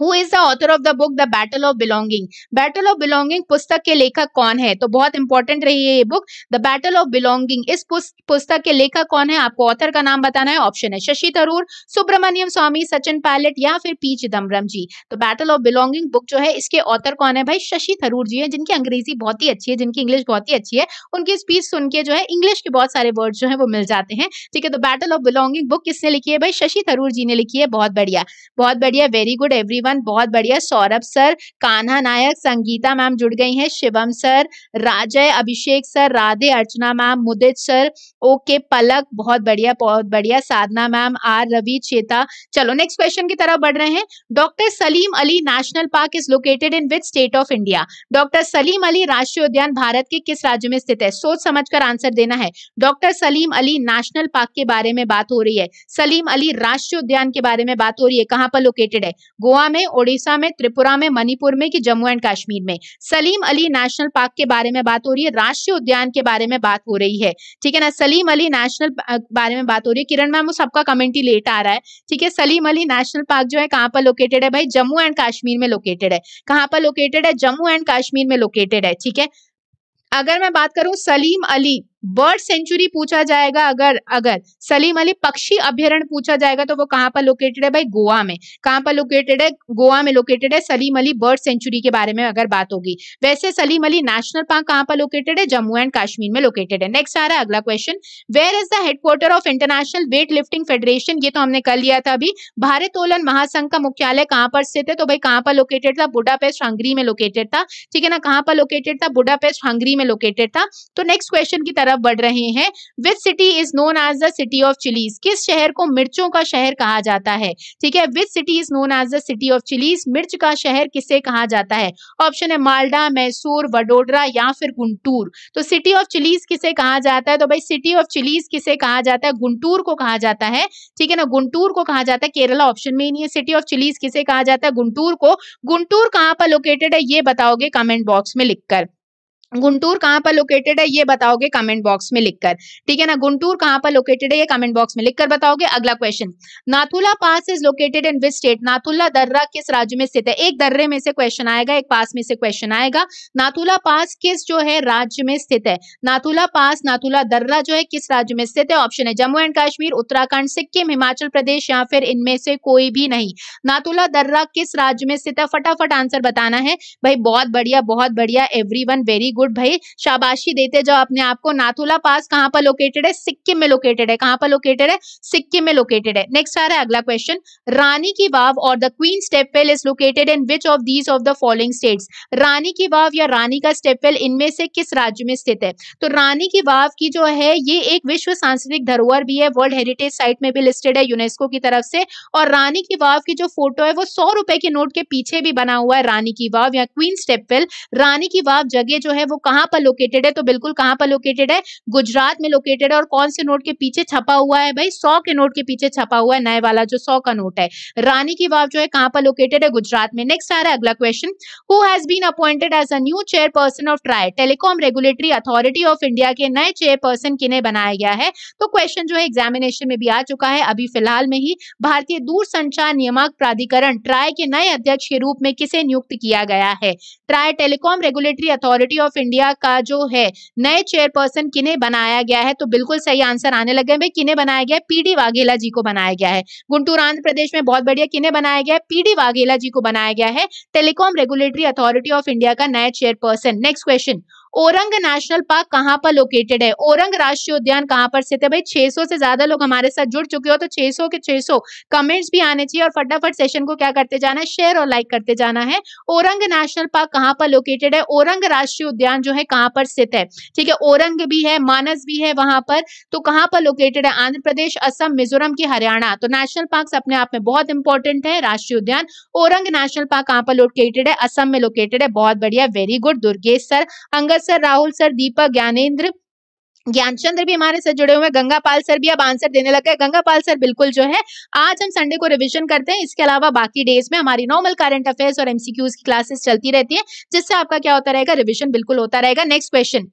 who is the author of the book the battle of belonging battle of belonging पुस्तक के लेखक कौन है तो बहुत इंपॉर्टेंट रही है ये book the battle of belonging इस पुस्तक के लेखक कौन है आपको ऑथर का नाम बताना है ऑप्शन है शशि थरूर सुब्रमण्यम स्वामी सचिन पायलट या फिर पी चिदम्बरम जी तो बैटल ऑफ बिलोंगिंग बुक जो है इसके ऑथर कौन है भाई शशि थरूर जी है जिनकी अंग्रेजी बहुत ही अच्छी है जिनकी इंग्लिश बहुत ही अच्छी है उनकी स्पीच सुन के जो है इंग्लिश के बहुत सारे वर्ड जो है वो मिल जाते हैं ठीक है तो बैटल ऑफ बिलोंगिंग बुक किसने लिखी है भाई शशि थरूर जी ने लिखी है बहुत बढ़िया बहुत बढ़िया वेरी गुड एवरी जीवन बहुत बढ़िया सौरभ सर कान्हा नायक संगीता मैम जुड़ गई हैं Shivam sir Rajay Abhishek sir Radhe Archana ma'am Mudit sir okay Palak बहुत बढ़िया बहुत बढ़िया साधना मैम आर रवि चेता चलो नेक्स्ट क्वेश्चन की तरफ बढ़ रहे हैं doctor Salim Ali national park is located in which state of India doctor Salim Ali राष्ट्रीय उद्यान भारत के किस राज्य में स्थित है सोच समझ आंसर देना है doctor Salim Ali national park के बारे में बात हो रही है सलीम अली राष्ट्रीय उद्यान के बारे में बात हो रही है कहां पर लोकेटेड है गोवा में ओडिशा में त्रिपुरा में मणिपुर में कि जम्मू एंड कश्मीर में सलीम अली नेशनल पार्क के बारे में बात हो रही है राष्ट्रीय उद्यान के बारे में बात हो रही है ठीक है ना सलीम अली नेशनल बारे में बात हो रही है किरण मैम सबका कमेंट ही लेट आ रहा है ठीक है सलीम अली नेशनल पार्क जो है कहाँ पर लोकेटेड है भाई जम्मू एंड कश्मीर में लोकेटेड है कहाँ पर लोकेटेड है जम्मू एंड कश्मीर में लोकेटेड है ठीक है अगर मैं बात करूं सलीम अली बर्ड सेंचुरी पूछा जाएगा अगर अगर सलीम अली पक्षी अभ्यारण पूछा जाएगा तो वो कहाँ पर लोकेटेड है भाई गोवा में कहाँ पर लोकेटेड है गोवा में लोकेटेड है सलीम अली बर्ड सेंचुरी के बारे में अगर बात होगी वैसे सलीम अली नेशनल पार्क कहाँ पर लोकेटेड है जम्मू एंड कश्मीर में लोकेटेड है नेक्स्ट आ रहा है अगला question where is the headquarter of international weight lifting federation ये तो हमने कर लिया था अभी भारतोलन महासंघ का मुख्यालय कहाँ पर स्थित है तो भाई कहाँ पर लोकेटेड था बुडापेस्ट हंगरी में लोकेटेड था ठीक है ना कहाँ पर लोकेटेड था बुडापेस्ट हंगरी में लोकेटेड था तो नेक्स्ट क्वेश्चन की तरफ तरफ बढ़ रहे हैं which city is known as the city of chillies किस शहर को मिर्चों का शहर कहा जाता है ठीक है which city is known as the city of chillies मिर्च का शहर किसे कहा जाता है ऑप्शन है मालडा मैसूर वडोदरा या फिर गुंटूर तो सिटी ऑफ चिलीज किसे कहा जाता है तो भाई सिटी ऑफ चिलीज किसे कहा जाता है गुंटूर को कहा जाता है ठीक है ना गुंटूर को कहा जाता है केरला ऑप्शन में ही नहीं है सिटी ऑफ चिलीज किसे कहा जाता है गुंटूर को गुंटूर कहां पर लोकेटेड है ये बताओगे कमेंट बॉक्स में लिखकर गुंटूर कहाँ पर लोकेटेड है ये बताओगे कमेंट बॉक्स में लिखकर ठीक है ना गुंटूर कहाँ पर लोकेटेड है ये कमेंट बॉक्स में लिखकर बताओगे अगला question Nathula pass is located in which state Nathula दर्रा किस राज्य में स्थित है एक दर्रे में से क्वेश्चन आएगा एक पास में से क्वेश्चन आएगा नाथुला पास किस जो है राज्य में स्थित है नाथुला पास नाथुला दर्रा जो है किस राज्य में स्थित है ऑप्शन है जम्मू एंड कश्मीर उत्तराखंड सिक्किम हिमाचल प्रदेश या फिर इनमें से कोई भी नहीं नाथुला दर्रा किस राज्य में स्थित है फटाफट आंसर बताना है भाई बहुत बढ़िया बहुत बढ़िया एवरी वेरी गुड भाई शाबाशी देते जाओ अपने आप को नाथुला पास कहाँ पर लोकेटेड है सिक्किम में लोकेटेड है कहाँ पर लोकेटेड है सिक्किम में लोकेटेड है नेक्स्ट आ रहा है अगला क्वेश्चन रानी की वाव और the queen stepwell is located in which of these of the following states Rani ki Vav या रानी का स्टेपवेल इनमें से किस राज्य में स्थित है तो रानी की वाव की जो है ये एक विश्व सांस्कृतिक धरोहर भी है वर्ल्ड हेरिटेज साइट में भी लिस्टेड है यूनेस्को की तरफ से और रानी की वाव की जो फोटो है वो सौ रुपए के नोट के पीछे भी बना हुआ है रानी की वाव या क्वीन स्टेपवेल रानी की वाव जगह जो है वो कहां पर लोकेटेड है तो बिल्कुल कहां पर लोकेटेड है गुजरात में लोकेटेड है और कौन से नोट के पीछे छपा हुआ है भाई सौ के नोट के पीछे छपा हुआ है नए वाला जो सौ का नोट है रानी की वाव जो है कहां पर लोकेटेड है गुजरात में नेक्स्ट आ रहा है अगला question who has been appointed as a new chairperson of TRAI telecom regulatory authority of India के नए चेयरपर्सन किन्हें बनाया गया है तो क्वेश्चन जो है एग्जामिनेशन में भी आ चुका है अभी फिलहाल में ही भारतीय दूर संचार नियामक प्राधिकरण ट्राई के नए अध्यक्ष के रूप में किसे नियुक्त किया गया है TRAI telecom regulatory authority of India का जो है नए चेयरपर्सन किन्हें बनाया गया है तो बिल्कुल सही आंसर आने लगे भाई किन्हें बनाया गया पी डी वाघेला जी को बनाया गया है गुंटूर आंध्र प्रदेश में बहुत बढ़िया किन्हें बनाया गया पी पीडी वाघेला जी को बनाया गया है telecom regulatory authority of India का नया chairperson next question Orang national park कहाँ पर लोकेटेड है औरंग राष्ट्रीय उद्यान कहाँ पर स्थित है भाई 600 से ज्यादा लोग हमारे साथ जुड़ चुके हो तो 600 के 600 कमेंट्स भी आने चाहिए और फटाफट सेशन को क्या करते जाना है शेयर और लाइक करते जाना है औरंग नेशनल पार्क कहाँ पर लोकेटेड है औरंग राष्ट्रीय उद्यान जो है कहाँ पर स्थित है ठीक है औरंग भी है मानस भी है वहां पर तो कहाँ पर लोकेटेड है आंध्र प्रदेश असम मिजोरम की हरियाणा तो नेशनल पार्क अपने आप में बहुत इंपॉर्टेंट है राष्ट्रीय उद्यान औरंग नेशनल पार्क कहाँ पर लोकेटेड है असम में लोकेटेड है बहुत बढ़िया वेरी गुड दुर्गेश सर अंगज पंकज सर राहुल सर दीपक ज्ञानेन्द्र ज्ञानचंद्र भी हमारे साथ जुड़े हुए हैं गंगापाल सर भी अब आंसर देने लग गए गंगापाल सर बिल्कुल जो है आज हम संडे को रिवीजन करते हैं इसके अलावा बाकी डेज में हमारी नॉर्मल करंट अफेयर्स और एमसीक्यूज की क्लासेस चलती रहती है जिससे आपका क्या होता रहेगा रिविजन बिल्कुल होता रहेगा next question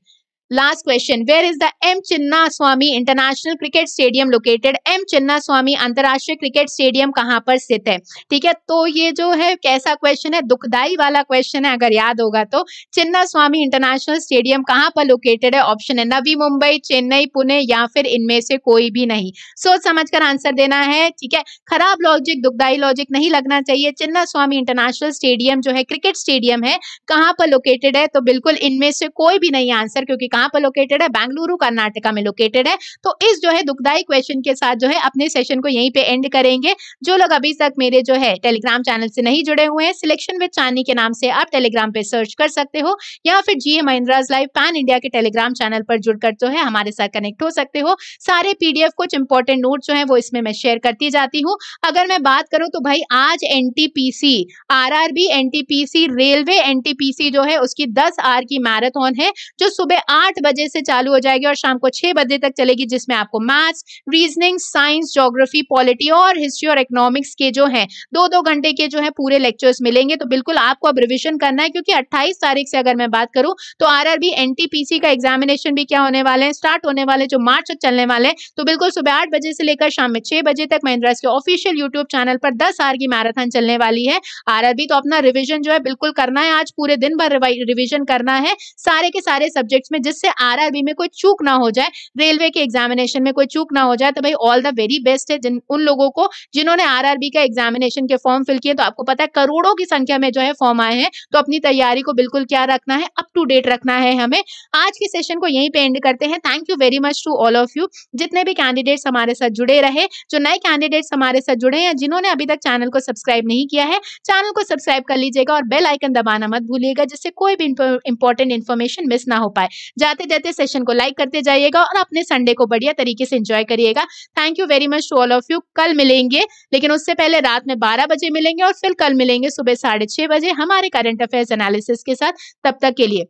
last question where is the M Chinnaswamy international cricket stadium located M Chinnaswamy अंतरराष्ट्रीय क्रिकेट स्टेडियम कहां पर स्थित है ठीक है तो ये जो है कैसा क्वेश्चन है दुखदाई वाला क्वेश्चन है अगर याद होगा तो चिन्ना स्वामी इंटरनेशनल स्टेडियम कहां पर लोकेटेड है ऑप्शन है नवी मुंबई चेन्नई पुणे या फिर इनमें से कोई भी नहीं सोच समझ कर आंसर देना है ठीक है खराब लॉजिक दुखदाई लॉजिक नहीं लगना चाहिए चिन्ना स्वामी इंटरनेशनल स्टेडियम जो है क्रिकेट स्टेडियम है कहां पर लोकेटेड है तो बिल्कुल इनमें से कोई भी नहीं आंसर क्योंकि कहाँ पर लोकेटेड है बैंगलुरु कर्नाटका में लोकेटेड है तो इस जो है दुखदायी क्वेश्चन के साथ जो है अपने सेशन को यहीं पे एंड करेंगे जो लोग अभी तक मेरे जो है टेलीग्राम चैनल से नहीं जुड़े हुए हैं सिलेक्शन विद चांदी के नाम से आप टेलीग्राम पे सर्च कर सकते हो या फिर GA Mahindra's live pan India के टेलीग्राम चैनल पर जुड़कर जो है हमारे साथ कनेक्ट हो सकते हो सारे पीडीएफ कुछ इंपॉर्टेंट नोट जो है वो इसमें मैं शेयर करती जाती हूँ अगर मैं बात करूँ तो भाई आज NTPC RRB NTPC railway NTPC जो है उसकी दस आर की मैराथन है जो सुबह आठ आठ बजे से चालू हो जाएगी और शाम को छह बजे तक चलेगी जिसमें आपको maths reasoning science geography polity और हिस्ट्री और इकोनॉमिक्स के जो है दो दो घंटे के जो है पूरे लेक्चर्स मिलेंगे तो बिल्कुल आपको अब रिविजन करना है क्योंकि अट्ठाईस तारीख से अगर मैं बात करूं तो आरबी एनटीपीसी का एग्जामिनेशन भी क्या होने वाले हैं स्टार्ट होने वाले जो मार्च तक चलने वाले हैं तो बिल्कुल सुबह आठ बजे से लेकर शाम में छह बजे तक महिंद्रा के ऑफिशियल यूट्यूब चैनल पर दस आर की मैराथन चलने वाली है आरआरबी तो अपना रिविजन जो है बिल्कुल करना है आज पूरे दिन भर रिविजन करना है सारे के सारे सब्जेक्ट्स में जिस जिससे आरआरबी में कोई चूक ना हो जाए रेलवे के एग्जामिनेशन में कोई चूक ना हो जाए तो भाई ऑल द वेरी बेस्ट है जिन उन लोगों को जिन्होंने आरआरबी का एग्जामिनेशन के फॉर्म फिल किए तो आपको पता है करोड़ों की संख्या में जो है फॉर्म आए हैं तो अपनी तैयारी को बिल्कुल क्या रखना है अप टू डेट रखना है हमें आज के सेशन को यहीं पे एंड करते हैं thank you very much to all of you जितने भी कैंडिडेट्स हमारे साथ जुड़े रहे जो नए कैंडिडेट्स हमारे साथ जुड़े हैं जिन्होंने अभी तक चैनल को सब्सक्राइब नहीं किया है चैनल को सब्सक्राइब कर लीजिएगा और बेल आइकन दबाना मत भूलिएगा जिससे कोई भी इंपॉर्टेंट इन्फॉर्मेशन मिस ना हो पाए जाते जाते सेशन को लाइक करते जाइएगा और अपने संडे को बढ़िया तरीके से इंजॉय करिएगा thank you very much to all of you कल मिलेंगे लेकिन उससे पहले रात में बारह बजे मिलेंगे और फिर कल मिलेंगे सुबह साढ़े बजे हमारे करंट अफेयर्स एनालिसिस के साथ तब तक के लिए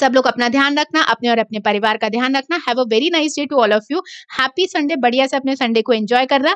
सब लोग अपना ध्यान रखना अपने और अपने परिवार का ध्यान रखना have a very nice day to all of you happy Sunday बढ़िया से अपने संडे को एंजॉय करना